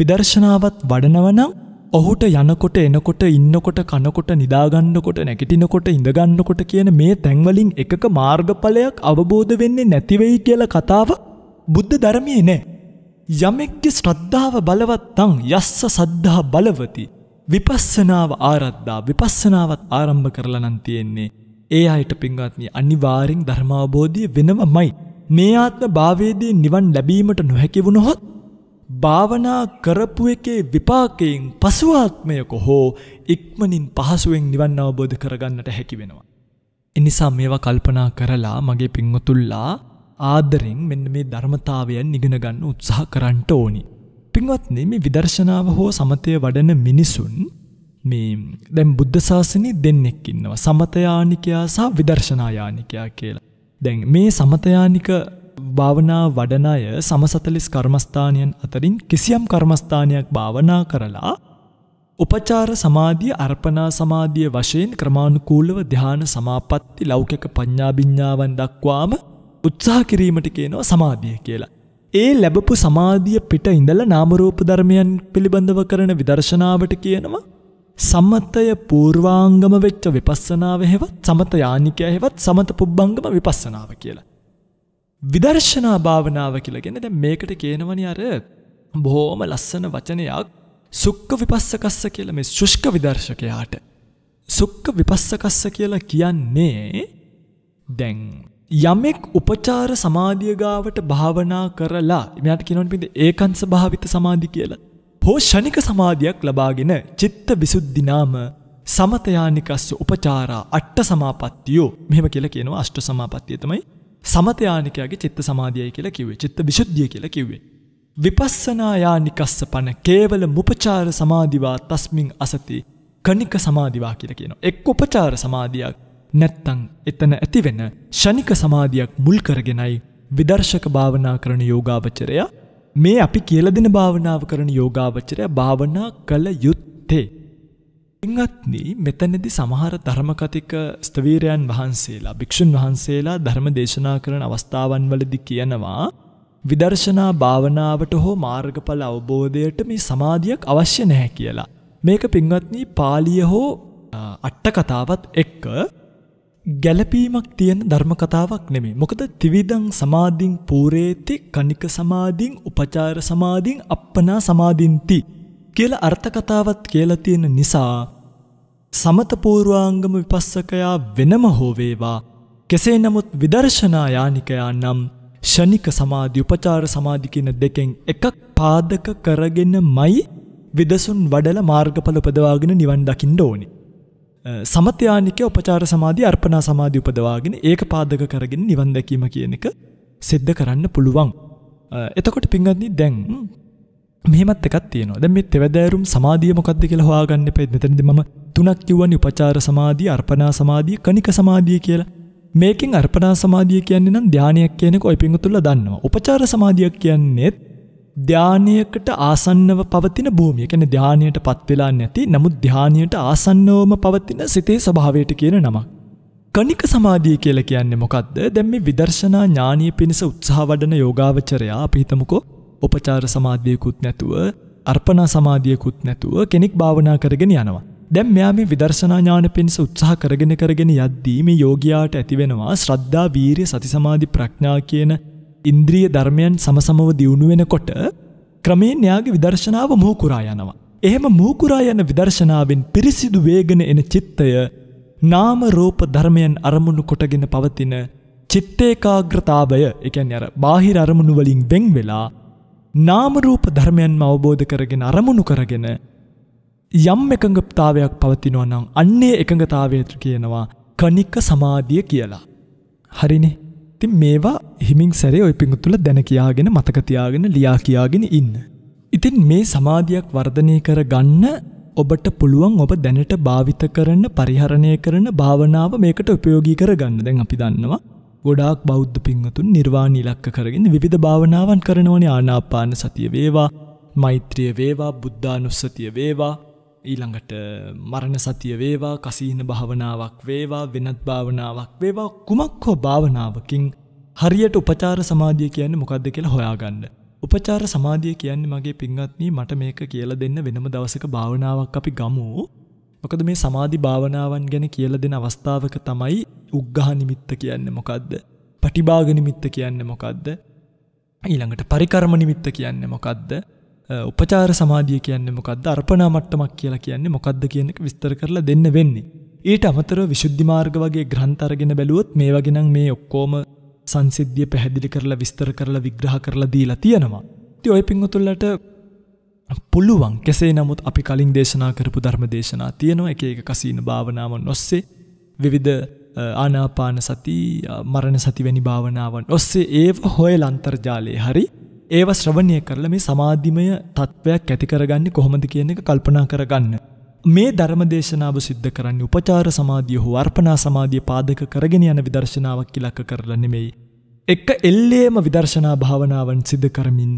විදර්ශනාවත් වඩනවනම් ඔහුට යනකොට එනකොට ඉන්නකොට කනකොට නිදාගන්නකොට නැගටිනකොට ඉඳගන්නකොට කියන මේ තැන්වලින් එකක මාර්ගඵලයක් අවබෝධ වෙන්නේ නැතිවෙයි කියල කතාව බුද්ධ ධර්මයේ නෑ. යමෙක්ගේ ශ්‍රද්ධාව බලවත්තං යස්ස සද්ධා බලවති. විපස්සනාව ආරද්දා විපස්සනාවත් ආරම්භ කරලා නම් තියෙන්නේ ඒ අයට පින්වත්නි අනිවාර්යෙන් ධර්මාබෝධිය වෙනවමයි මේ ආත්ම භාවයේදී නිවන් ලැබීමට නොහැකි වුණොත් භාවනා කරපු එකේ විපාකයෙන් පසු ආත්මයක හෝ ඉක්මනින් පහසුවෙන් නිවන් අවබෝධ කරගන්නට හැකි වෙනවා එනිසා මේවා කල්පනා කරලා මගේ පින්වතුල්ලා ආදරෙන් මෙන්න මේ ධර්මතාවයන් ඉගෙන ගන්න උත්සාහ කරන්න ඕනේ පින්වත්න මේ විදර්ශනාව හෝ සමතය වඩන මිනිසුන් මේ දැම් බුද්ධශාසනය දෙන්නෙක් ඉන්නවා සමතයානිකයා සහ විදර්ශනායානිකයා කියලා. දැන් මේ සමතයානික භාවනා වඩන අය සමසතලිස් කර්මස්ථානයන් අතරින් කිසියම් කර්මස්ථානයක් භාවනා කරලා උපචාර සමාධිය අර්පනා සමාධිය වශයෙන් ක්‍රමාණුකූලව ධ්‍යාන සමාපත්ති ලෞකික පඤ්ඥාභිඤ්ඥාවන් දක්වාම උත්සාහ කිරීමට කියනව සමාධිය කියලා. ඒ ලැබපු සමාධිය පිට ඉඳල නාමරූප ධර්මයන් පිළිබඳව කරන විදර්ශනාවට කියනවා සම්මතය පූර්වාංගම වෙච්ච විපස්සනාව හෙවත් සමත යානිකය හෙවත් සමත පුබ්බංගම විපස්සනාව කියලා. විදර්ශනා භාවනාව කියලගෙන දැ මේකට කියනවනි අර බොහෝම ලස්සන වචනයක් සුක්ක විපස්සකස්ස කියල මේ ශුෂ්ක විදර්ශකයාට. සුක්ක විපස්සකස්ස කියලා කියන්නේ දැන් යමෙක් උපචාර සමාධියගාවට භාවනා කරලා මෙයාට කියනවන් පිඳ ඒකන්ස භාවිත සමාධි කියලා. හෝ ෂණික සමාධියක් ලබාගෙන චිත්ත විසුද්ධිනාම සමතයානිකස්ස උපචාරා අට්ට සමාපත්තියෝ මෙහම කියලා කියනවා අෂ්ට සමාපත්තිය තමයි සමතයානිකයාගේ චිත්ත සමාධියයි කියලා කිවේ චිත්ත විශුද්ධිය කියලා කිව්වේ. විපස්සනායානිකස්ස පන කේවල මුපචාර සමාධිවා තස්මින් අසති කනික සමාධිවා කියලා කියනවා. එක් උපචාර සමාධියක් නැත්තං එතන ඇතිවෙන ශනික සමාධයක් මුල් කරගෙනයි විදර්ශක භාවනා කරන යෝගාවචරය මේ අපි කියලදින භාවනාව කරන යෝගාවචරය භාවනා කළ යුත්තේ. ඉංහත්නි මෙතැනෙදි සමහර ධර්මකතික ස්ථවීරයන් වහන්සේලා භික්‍ෂූන් වහන්සේලා ධර්ම දේශනා කරන අවස්ථාවන් වලදි කියනවා විදර්ශනා භාවනාවට හෝ මාර්ගඵල අවබෝධයට මේ සමාධියක් අවශ්‍ය නැහැ කියලා. මේක පින්වත්නී පාලිය හෝ අට්ටකතාවත් එක්ක ගැලපීමක් තියෙන ධර්මකතාවක් නෙමේ. මොකද තිවිදං සමාධින් පූරේති කනික සමාධින් උපචාර සමාධින් අපපනා සමාධින්ති. කියල අර්ථකතාවත් කියලා තියෙන නිසා සමතපූර්වාංගම විපස්සකයා වෙනම හෝවේවා. කෙසේ නමුත් විදර්ශනා යානිකයා නම් ෂණික සමාධි උපචාර සමාධිකින දෙකෙන් එකක් පාදක කරගෙන මයි විදසුන් වඩල මාර්ගඵල උපදවාගෙන නිවන් දකිින්ඩ ඕනි. සමතයානික උපචාර සමාධිය අර්පණා සමාධිය උපදවාගෙන ඒක පාදක කරගෙන නිවන් දැකීම කියන එක සිද්ධ කරන්න පුළුවන්. එතකොට පිංගත්නි දැන් මෙහෙමත් එකක් තියෙනවා. දැන් මේ තෙවදෑරුම් සමාධිය මොකද්ද කියලා හොයාගන්න එපා. මෙතනදී මම තුනක් කිව්වනේ උපචාර සමාධිය, අර්පණා සමාධිය, කණික සමාධිය කියලා. මේකෙන් අර්පණා සමාධිය කියන්නේ නම් ධානයක් කියන එක ඔය පිංගුතුල්ලා දන්නවා. උපචාර සමාධියක් කියන්නේත් ධානයකට ආසන්නව පවතින භූමිය. කියන්නේ ධානයට පත් වෙලා නැති නමුත් ධානයට ආසන්නවම පවතින සිතේ ස්වභාවයට කියන නමක්. කණික සමාධිය කියලා කියන්නේ මොකද්ද? දැන් මේ විදර්ශනා ඥානීය පිණිස උත්සාහ වඩන යෝගාවචරයා අපි හිතමුකෝ උපචාර සමාධියකුත් නැතුව අර්පණා සමාධියකුත් නැතුව කෙනෙක් භාවනා කරගෙන යනවා. දැන් මෙයා මේ විදර්ශනා ඥාන පිණිස උත්සාහ කරගෙන කරගෙන යද්දී මේ යෝගියාට ඇතිවෙනවා ශ්‍රද්ධා, වීරිය, සති සමාධි, ප්‍රඥා කියන ඉන්ද්‍රිය ධර්මයන් සමසමව දියුණු වෙනකොට ක්‍රමයෙන් යාගේ විදර්ශනාව මූකුරා යනවා. එහෙම මූකුරා යන විදර්ශනාවෙන් පිරිසිදු වේගෙන එන චිත්තය නාම රූප ධර්මයන් අරමුණු කොටගෙන පවතින චිත්තේකාග්‍රතාවය ඒ කියන්නේ අර බාහිර අරමුණු වලින් වෙන් වෙලා නාම රූප ධර්මයන්ම අවබෝධ කරගෙන අරමුණු කරගෙන යම් එකඟතාවයක් පවතිනවා නම් අන්නේ එකඟතාවය කියනවා කණික සමාධිය කියලා. හරිනේ තින් මේවා හිමින් සැරේ ඔය පිඟු තුළ දැන කියාගෙන මතකතියාගෙන ලියා කියාගෙන ඉන්න. ඉතින් මේ සමාධයක් වර්ධනය කර ගන්න ඔබට පුළුවන් ඔබ දැනට භාවිත කරන්න පරිහරණය කරන භාවනාව මේකට උපයෝගී කර ගන්න දැන් අපි දන්නවා. ගොඩාක් බෞද්ධ පිංහතුන් නිර්වාණ ඉලක්ක කරගෙන විධ භාවනාවන් කරනවන ආනාපාන සතිය වේවා මෛත්‍රිය වේවා බුද්ධානුස්සතිය වේවා ඊළඟට මරණ සතිය වේවා කසීන භාවනාවක් වේවා වෙනත් භාවනාවක් වේවා කුමක් හෝ භාවනාවකින් හරියට උපචාර සමාධිය කියන්නේ මොකක්ද කියලා හොයාගන්න. උපචාර සමාධිය කියන්නේ මගේ පින්වත්නී මට මේක කියලා දෙන්න වෙනම දවසක භාවනාවක් අපි ගමු. මොකද මේ සමාධි භාවනාවන් ගැන කියලා දෙන අවස්ථාවක තමයි උග්ඝහ නිමිත්ත කියන්නේ මොකද්ද? පටිභාග නිමිත්ත කියන්නේ මොකද්ද? ඊළඟට පරිකර්ම නිමිත්ත කියන්නේ මොකද්ද? උපචාර සමාධිය කියන්නේ මොකක්ද අර්පනා මට්ටමක් කියලා කියන්නේ මොකක්ද කියන එක විස්තර කරලා දෙන්න වෙන්නේ. ඊට අමතරව විසුද්ධි මාර්ග වගේ ග්‍රන්ථ අරගෙන බැලුවොත් මේ වගේ නම් මේ ඔක්කොම සංසිද්ධිය පැහැදිලි කරලා විස්තර කරලා විග්‍රහ කරලා දීලා තියෙනවා. ඉතින් ඔය පිංගුතුල්ලට පුළුවන් කෙසේ නමුත් අපි කලින් දේශනා කරපු ධර්ම දේශනා තියෙනවා එක එක කසීන භාවනාවන් ඔස්සේ විවිධ ආනාපාන සති මරණ සති වැනි භාවනාවන් ඔස්සේ ඒව හොයල අන්තර්ජාලයේ හරි ඒව ශ්‍රවණය කරලා මේ සමාධිමය තත්ත්වයක් ඇති කරගන්නේ කොහොමද කියන එක කල්පනා කරගන්න. මේ ධර්මදේශනාව සිද්ධ කරන්නේ උපචාර සමාධිය හෝ අර්පණා සමාධිය පාදක කරගෙන යන විදර්ශනාවක් ඉලක්ක කරලා නෙමෙයි. එක්ක එල්ලේම විදර්ශනා භාවනාවන් සිදු කරමින්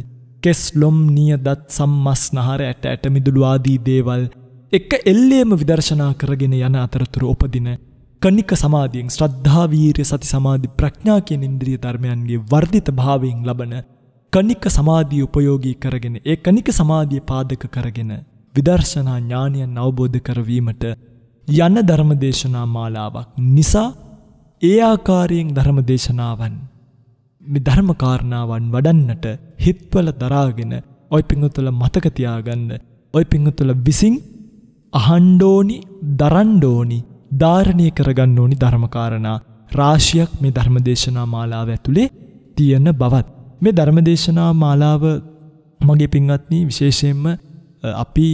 කෙස් ලොම් නිය දත් සම්මස් නහර ඇට ඇට මිදුළු ආදී දේවල් එක්ක එල්ලේම විදර්ශනා කරගෙන යන අතරතුර උපදින කනික සමාධියෙන් ශ්‍රද්ධා වීරිය සති සමාධි ප්‍රඥා කියන ඉන්ද්‍රිය ධර්මයන්ගේ වර්ධිත භාවයෙන් ලබන කනික සමාධිය උපයෝගී කරගෙන ඒ කනික සමාධිය පාදක කරගෙන විදර්ශනා ඥානයන් අවබෝධ කරවීමට යන ධර්මදේශනා මාලාවක් නිසා ඒ ආකාරයෙන් ධර්මදේශනාවන් මේ ධර්මකාරණාවන් වඩන්නට හිත්වල දරාගෙන ඔය පිංහතුල මතකතියාගන්න ඔය පිංහතුල විසින් අහන්්ඩෝනි දරන්්ඩෝනි ධාරණය කරගන්න ඕනි ධර්මකාරණා රාශියක් මේ ධර්මදේශනා මාලාව ඇතුළේ තියෙන බවත්. මේ ධර්මදේශනා මාලාව මගේ පින්වත්නි විශේෂයෙන්ම අපි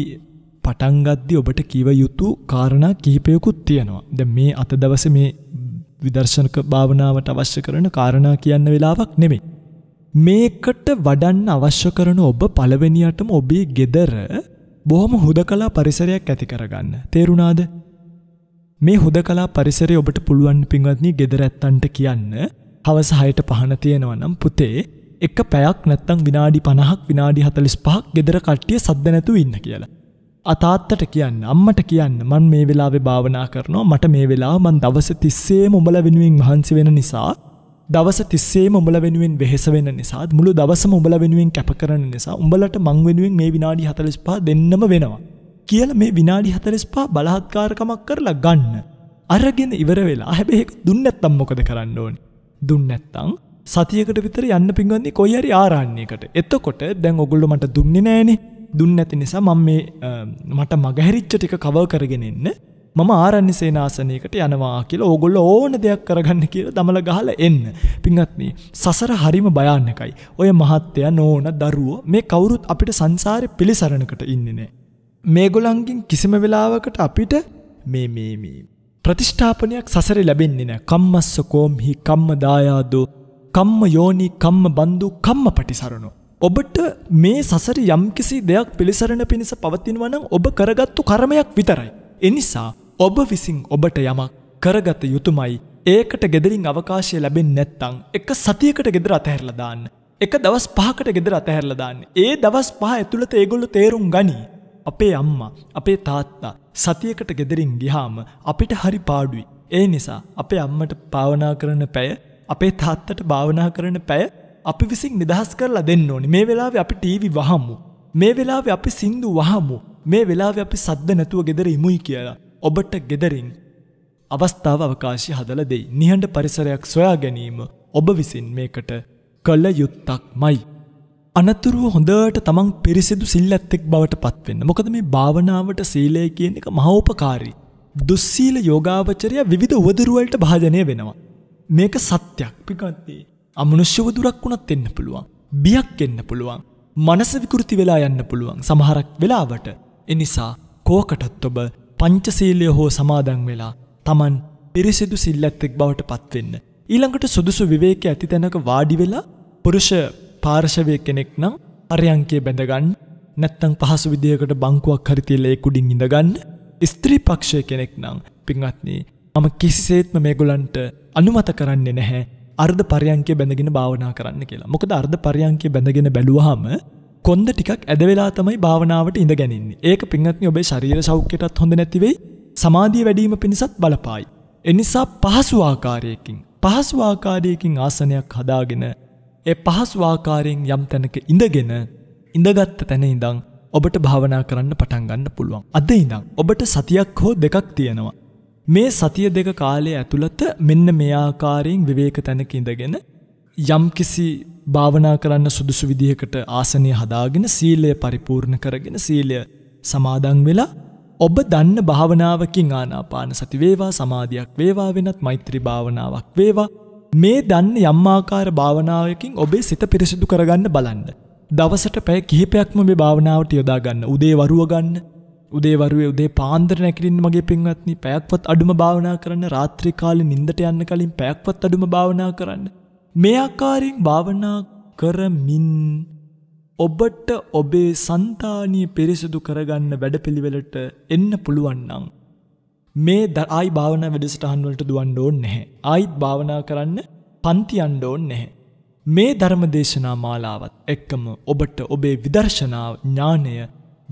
පටන්ගද්දි ඔබට කිව යුතු කාරණා කිහිපයකුත් තියෙනවා. ද මේ අත දවස මේ විදර්ශනක භාවනාවට අවශ්‍ය කරන කාරණා කියන්න වෙලාවක් නෙමේ. මේකට වඩන්න අවශ්‍ය කරන ඔබ පළවෙනියටම ඔබේ ගෙදර බොහොම හුද කලා පරිසරයක් ඇති කරගන්න. තේරුණාද මේ හුද කලා පරිසරය ඔබට පුළුවන් පින්වත්නි ගෙදර ඇත්තන්ට කියන්න හවස හයට පහන තියෙනවනම් පුතේ එක පැයක් නැත්තං විනාඩි පණහක් විනාඩි හතලිස් පහක් ගෙදර කට්ටිය සද්ද නැතු ඉන්න කියලා. අතාත්තට කියන්න අම්මට කියන්න මන් මේ වෙලාවෙ භාවනා කරනවා මට මේ වෙලා මන් දවස තිස්සේ මොඹල වෙනුවෙන් වහන්සි වෙන නිසා දවස තිස්සේ මොඹල වෙනුවෙන් වෙහෙස වෙන නිසා මුළු දවස මොඹල වෙනුවෙන් කැප කරන නිසා උඹලට මං වෙනුවෙන් මේ විනාඩි හතලිස් පා දෙන්නම වෙනවා. කියල මේ විනාඩි හතලිස් පා බලහත්කාරකමක් කරලා ගන්න. අරගෙන ඉවර වෙලා හැබෙහෙක් දුන්නැත්තම් මොකද කරන්න ඕන්. දුන්නැත්තං සතියකට විතර යන්න පින්වන්නේ කොයි හරි ආරාණ්‍යයකට. එතකොට දැන් ඔගොල්ලෝ මට දුන්නේ නැහනේ. දුන්නේ නැති නිසා මම මේ මට මගහැරිච්ච ටික කවර් කරගෙන එන්න මම ආරණ්‍ය සේනාසනයකට යනවා කියලා ඕගොල්ලෝ ඕන දෙයක් කරගන්න කියලා දමල ගහලා එන්න. පින්වත්නි, සසර හරිම භයානකයි. ඔය මහත්තයා නෝන දරුවෝ මේ කවුරුත් අපිට සංසාරේ පිළිසරණකට ඉන්නේ නැහැ. මේගොල්ලන්ගෙන් කිසිම වෙලාවකට අපිට මේ මේ මේ ප්‍රතිෂ්ඨාපනයක් සසරේ ලැබෙන්නේ නැහැ. කම්මස්ස කෝම්හි කම්ම දායාදෝ කම්ම යෝනි කම්ම බන්දු කම්ම පටිසරණු. ඔබට මේ සසර යම්කිසි දෙයක් පිළිසරණ පිණිස පවතිනවනම් ඔබ කරගත්තු කරමයක් විතරයි. එනිසා ඔබ විසින් ඔබට යමක් කරගත යුතුමයි ඒකට ගෙදරින් අවකාශය ලැබෙන් නැත්තං එක සතියකට ගෙදර අතහැරලදාන්න. එක දවස් පහකට ගෙදර අතහැරලදාන්න. ඒ දවස් පහ ඇතුළත ඒගොල්ලු තේරුම් ගනී. අපේ අම්මා අපේ තාත්තා සතියකට ගෙදරින් ගිහාම අපිට හරි පාඩුයි. ඒ නිසා අපේ අම්මට පාවනා කරන පැය අපේ තාත්තට භාවනා කරන පැය අපි විසින් නිදහස් කරලා දෙන්න ඕනි. මේ වෙලාවේ අපි ටීවී වහමු. මේ වෙලාවේ අපි සින්දු වහමු. මේ වෙලාවේ අපි සද්ද නැතුව ගෙදර ඉමුයි කියලා. ඔබට ගෙදරින් අවස්ථාව අවකාශය හදලා දෙයි. නිහඬ පරිසරයක් සොයා ගැනීම ඔබ විසින් මේකට කළ යුත්තක්මයි. අනතුරුව හොඳට තමන් පිරිසිදු සිල්ලත්තෙක් බවට පත්වෙන්න. මොකද මේ භාවනාවට සීලය කියන එක මහෝපකාරී. දුස්සීල යෝගාවචරය විධ උවදුරුවලට භාජනය වෙනවා. මේක සත්‍යයක් පිකන්තේ අමනුෂ්‍යව දුරක් වුණත් එන්න පුළුවන් බියක් එන්න පුළුවන් මනස විකෘති වෙලා යන්න පුළුවන් සමහරක් වෙලාවට එනිසා කෝකටත් ඔබ පංචසීලය හෝ සමාදන් වෙලා තමන් පිරිසිදු සිල්ලැත්තෙක් බවට පත්වෙන්න ඊළඟට සුදුසු විවේක ඇති තැනක වාඩි වෙලා පුරුෂ පාර්ශවය කෙනෙක් නම් අරයංකේ බැඳගන්න නැත්තං පහසු විදිහකට බංකුවක් හරිතිල්ල ඒ කුඩින් ඉඳගන්න ස්ත්‍රී පක්ෂය කෙනෙක් නං පින්වත්න්නේ මම කිසිසේත්ම මේගොලන්ට අනුමත කරන්නේ නැහැ අර්ධ පරියන්කේ බැඳගෙන භාවනා කරන්න කියලා මොකද අර්ධ පරියන්කේ බැඳගෙන බැලුවහම කොන්ද ටිකක් ඇදවෙලා තමයි භාවනාවට ඉඳ ගැනන්නේ ඒක පිංහත්න ඔබේ ශරීර සෞඛ්‍යයටත් හොඳ නැතිවෙයි සමාධිය වැඩීම පිණිසත් බලපායි. එනිසා පහසුවාකාරයකින් පහස්වාකාරයකින් ආසනයක් හදාගෙන ඒ පහස්වාකාරයෙන් යම් තැනක ඉඳගෙන ඉඳගත්ත තැන ඉඳං ඔබට භාවනා කරන්න පටන්ගන්න පුළුවන්. අද ඉඳං ඔබට සතියක් හෝ දෙකක් තියෙනවා. මේ සතිය දෙක කාලය ඇතුළත මෙන්න මේ ආකාරයෙන් විවේක තැනක ඉඳගෙන යම්කිසි භාවනා කරන්න සුදුසු විදිහකට ආසනය හදාගෙන සීලය පරිපූර්ණ කරගෙන සීලය සමාදන් වෙලා ඔබ දන්න භාවනාවකින් ආනාපාන සති වේවා සමාධියක් වේවා වෙනත් මෛත්‍රී භාවනාවක් වේවා මේ දන්න යම්මාකාර භාවනාවකින් ඔබේ සිත පිරිසිදු කරගන්න බලන්න. දවසට පැය කිහිපයක්ම මේ භාවනාවට යොදා ගන්න. උදේ වරුව ගන්න, උදේවරුවේ උදේ පාන්දර නැකිරින් මගේ පින්වත්නි පැයක්වත් අඩුම භාවනා කරන්න රාත්‍රී කාලේ නිින්දට යන්න කලින් පැයක්වත් අඩුම භාවනා කරන්න මේ ආකාරයෙන් භාවනා කරමින් ඔබට ඔබේ సంతානිය පිරිසිදු කරගන්න වැඩපිළිවෙලට එන්න පුළුවන් නම් මේ ආයි භාවනා වැඩසටහන් වලට දුවන්න ඕනේ නැහැ ආයිත් භාවනා කරන්න පන්ති යන්න ඕනේ නැහැ මේ ධර්මදේශනා මාලාවත් එක්කම ඔබට ඔබේ විදර්ශනා ඥානය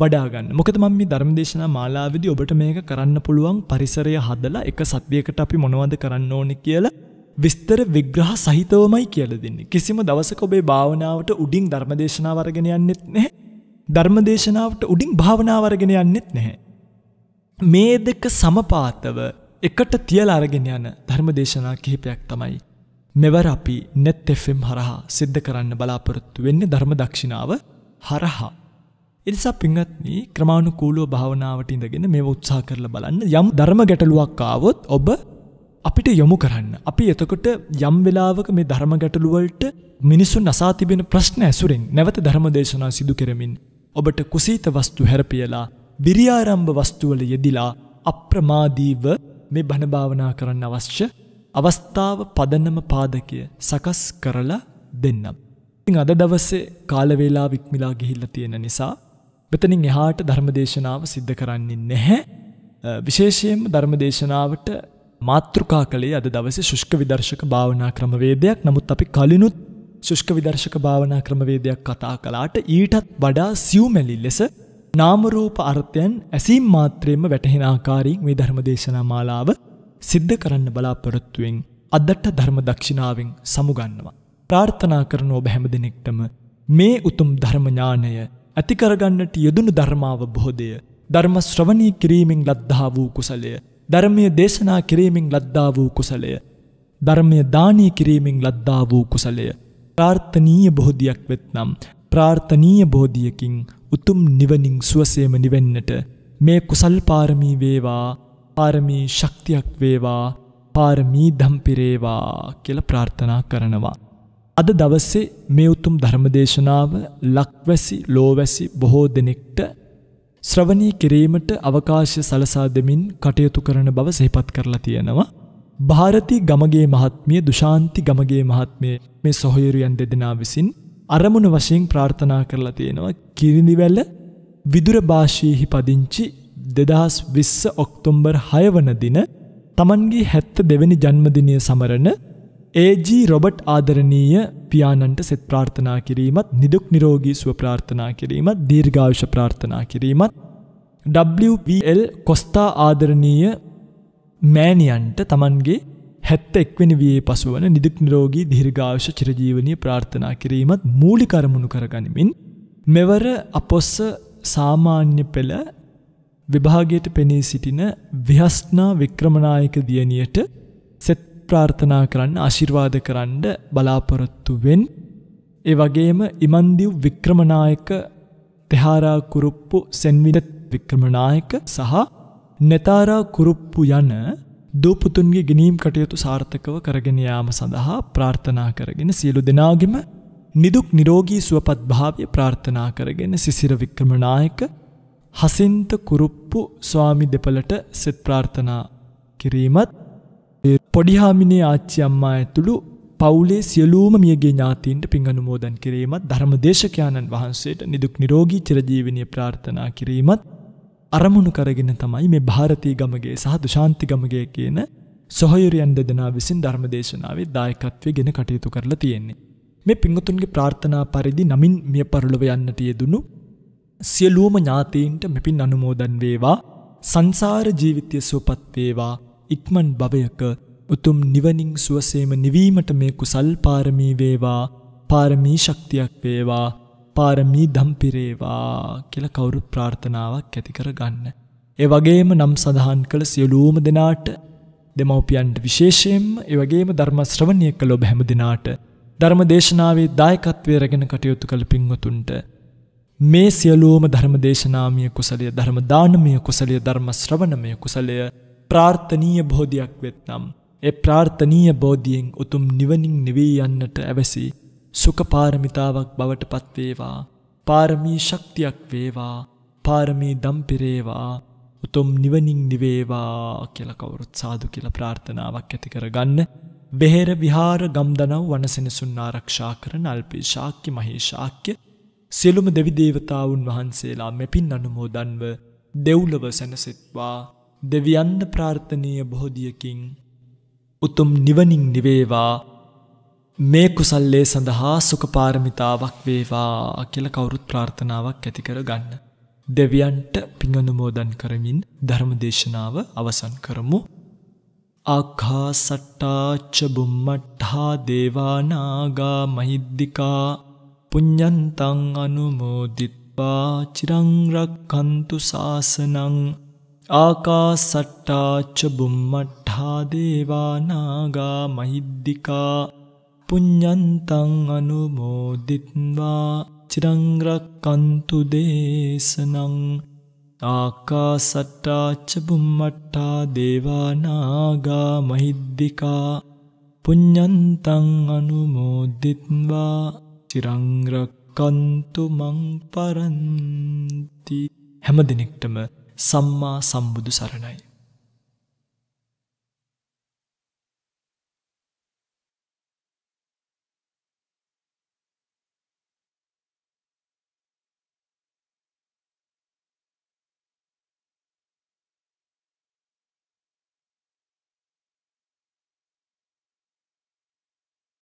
වඩාගන්න මොකද මම මේ ධර්මදේශනා මාලාවේදී ඔබට මේක කරන්න පුළුවන් පරිසරය හදලා එක සතියකට අපි මොනවද කරන්න ඕනේ කියලා විස්තර විග්‍රහ සහිතවමයි කියලා දෙන්නේ. කිසිම දවසක ඔබේ භාවනාවට උඩින් ධර්මදේශනාව අරගෙන යන්නෙත් නැහැ. ධර්මදේශනාවට උඩින් භාවනාව අරගෙන යන්නෙත් නැහැ. මේ දෙක සමපාතව එකට තියලා අරගෙන යන ධර්මදේශනා කිහිපයක් තමයි මෙවර අපි net fm හරහා සිද්ධ කරන්න බලාපොරොත්තු වෙන්නේ ධර්ම දක්ෂිනාව හරහා එනිසා පින්වත්නි ක්‍රමානුකූලව භාවනාවට ඉඳගෙන මේව උත්සාහ කරලා බලන්න යම් ධර්ම ගැටලුවක් ආවොත් ඔබ අපිට යොමු කරන්න. අපි එතකොට යම් වෙලාවක මේ ධර්ම ගැටලු වලට මිනිසුන් අසා තිබෙන ප්‍රශ්න ඇසුරෙන් නැවත ධර්ම දේශනා සිදු කරමින් ඔබට කුසීත වස්තු හැරපියලා බිරියාරම්භ වස්තු වල යෙදිලා අප්‍රමාදීව මේ බණ භාවනා කරන්න අවශ්‍ය අවස්ථාව පදනම පාදකය සකස් කරලා දෙන්නම්. ඉතින් අද දවසේ කාලවේලා වික්මිලා ගිහිල්ලා තියෙන නිසා මෙතනින් එහාට ධර්මදේශනාව සිද්ධ කරන්නේ නැහැ. විශේෂයෙන්ම ධර්මදේශනාවට මාතෘකා කළේ අද දවසේ ශුෂ්ක විදර්ශක භාවනා ක්‍රමවේදයක්. නමුත් අපි කලිනුත් ශුෂ්ක විදර්ශක භාවනා ක්‍රමවේදයක් කතා කළාට ඊටත් වඩා සියුමැලි ලෙස නාම රූප අර්ථයන් ඇසීම් මාත්‍රයෙන්ම වැටහෙන ආකාරයෙන් මේ ධර්මදේශනා මාලාව සිද්ධ කරන්න බලාපොරොත්තුෙන් අදට ධර්ම දක්ෂිනාවෙන් සමුගන්නවා. ප්‍රාර්ථනා කරන ඔබ හැම දෙනෙක්ටම මේ උතුම් ධර්ම ඥානය ඇතිකරගන්නට යෙදුණු ධර්මාව බොහෝදය ධර්ම ශ්‍රවණී කිරීමෙන් ලද්දා වූ කුසලය ධර්මය දේශනා කිරීමෙන් ලද්දා වූ කුසලය ධර්මය දානය කිරීමෙන් ලද්දා වූ කුසලය ප්‍රාර්ථනීය බොහෝධියක් වෙත්නම් ප්‍රාර්ථනීය බෝධියකින් උතුම් නිවනින් සුවසේම නිවෙන්නට මේ කුසල් පාරමී වේවා පාරමී ශක්තියක් වේවා පාරමී දම්පිරේවා කියල ප්‍රාර්ථනා කරනවා. අද දවස්සේ මේ උතුම් ධර්මදේශනාව ලක්වැසි ලෝවැසි බොහෝ දෙනෙක්ට ශ්‍රවණී කිරීමට අවකාශය සලසා දෙමින් කටයුතු කරන බව සහිපත් කරලා තියෙනවා. භාරති ගමගේ මහත්මිය දුෂාන්ති ගමගේ මහත්මිය මේ සොහොයුරියන් දෙදෙනා විසින් අරමුණ වශයෙන් ප්‍රාර්ථනා කරලා තියෙනවා කිරිඳිවැල්ල විදුර භාෂීහි පදිංචි දෙදහස් විස්ස ඔක්තුම්බර් හයවන දින තමන්ගේ හැත්ත දෙවැනි ජන්මදිනය සමරණ AG රොබට් ආදරණීය පියාණන්ට සෙත් ප්‍රාර්ථනා කිරීමත් නිදුක් නිරෝගී සුව ප්‍රාර්ථනා කිරීමත් දීර්ඝායුෂ ප්‍රාර්ථනා කිරීමත් WBL කොස්තා ආදරණීය මෑණියන්ට තමන්ගේ හැත්ත එක්වෙන වේ පසුවන නිදුක් නිරෝගී දිර්ඝාවශ චිරජීවනය ප්‍රාර්ථනා කිරීමත් මූලි කරමුණු කරගනිමින් මෙවර අපොස්ස සාමාන්‍ය පෙළ විභාගයට පෙනී සිටින විහස්නා වික්‍රමණායක දියණියට සෙත් ප්‍රාර්ථනා කරන්න ආශිර්වාද කරන්න බලාපොරොත්තුවෙන් ඒ වගේම ඉමන්දිව් වික්‍රමනායක තෙහාරා කුරුප්පු සෙන්විඩ වික්‍රමනායක සහ නෙතාරා කුරුප්පු යන දූපුතුන්ගේ ගිනීම් කටයුතු සාර්ථකව කරගෙනයාම සඳහා ප්‍රාර්ථනා කරගෙන සියලු දෙනාගෙම නිදුක් නිරෝගී සුවපත් භාවය ප්‍රාර්ථනා කරගෙන සිසිර වික්‍රමනායක හසින්ත කුරුප්පු ස්වාමි දෙපලට සෙත් ප්‍රාර්ථනා කිරීමත් පොඩිහාමිනේ ආච්චි අම්මා ඇතුළු පවුලේ සියලූම මියගේ ඥාතීන්ට පින් අනුමෝදන් කිරීමත් ධර්ම දේශකයාණන් වහන්සේට නිදුක් නිරෝගී චිරජීවනය ප්‍රාර්ථනා කිරීමත් අරමුණු කරගෙන තමයි මේ භාරතී ගමගේ සහ දුශාන්ති ගමගේ කියන සොහයුරයන් දෙදෙනා විසින් ධර්ම දේශනාවේ දායකත්වය ගෙන කටයුතු කරලා තියෙන්නේ. මේ පිංගතුන්ගේ ප්‍රාර්ථනා පරිදි නමින් මිය පරලොව යන්නට යෙදුණු සියලුවම ඥාතීන්ට මෙපින් අනුමෝදන් වේවා සංසාර ජීවිතය සුවපත් වේවා ඉක්මන් භවයක උතුම් නිවනින් සුවසේම නිවීමට මේ කුසල් පාරමී වේවා පාරමී ශක්තියක් වේවා පාරමී දම්පිරේවා කියල කවුරුත් ප්‍රාර්ථනාවක් ඇතිකර ගන්න. ඒ වගේම නම් සඳහන් කළ සියලූම දෙනාට දෙමවපියන්ට විශේෂයෙන් ඒවගේම ධර්මශ්‍රවණය කළ ඔබ හැම දෙනාට ධර්ම දේශනාවේ දායකත්වය රැගෙන කටයුතු කළ පින්වතුන්ට. මේ සියලූම ධර්ම දේශනාමය කුසලය ධර්ම දානමය කුසලය ධර්ම ශ්‍රවණමය කුසලය ප්‍රාර්ථනීය බෝධයක් වෙත්නම්. ඒ ප්‍රාර්ථනීය බෝධියෙන් උතුම් නිවනින් නිවී යන්නට ඇවැසි සුඛපාරමිතාවක් බවට පත්වේවා පාරමී ශක්තියක් වේවා පාරමී දම්පිරේවා උතුම් නිවනින් නිවේවා කියලා කවුරුත් සාදු කියලා ප්‍රාර්ථනාවක් ඇති කරගන්න බෙහෙර විහාර ගම්දනව් වනසෙනසුන් ආරක්ෂා කරන අල්පේ ශාක්‍ය මහේ ශාක්‍ය සියලුම දෙවිදේවතාවුන් වහන්සේලා මෙපින් අනුමෝදන්ව දෙව්ලව සැනසෙත්වා දෙවියන්න ප්‍රාර්ථනීය බොහෝදියකින් උතුම් නිවනින් නිවේවා මේ කුසල්ලේ සඳහා සුකපාරමිතාවක් වේවා කියල කවුරුත් ප්‍රාර්ථනාවක් ඇතිකර ගන්න. දෙවියන්ට පිංගනුමෝදන් කරමින් ධර්මදේශනාව අවසන් කරමු. ආක්හා සට්ටාච්චබුම්මට්හා දේවානාගා මහිද්දිකා පුඤ්ඥන්තං අනුමෝදිත්වා චිරංරක් කන්තු සාසනං ආකාසට්ටාච්ච බුම්මට්ඨා දේවානාගා මහිද්దికා පුඤ්ඤන්තං අනුමෝදිත්වා චිරංග්‍රක්කන්තු දේශනං ආකාසට්ටාච්ච බුම්මට්ඨා දේවානාගා මහිද්దికා පුඤ්ඤන්තං අනුමෝදිත්වා චිරංග්‍රක්කන්තු මං පරන්ති හැම දිනෙකටම සම්මා සම්බුදු සරණයි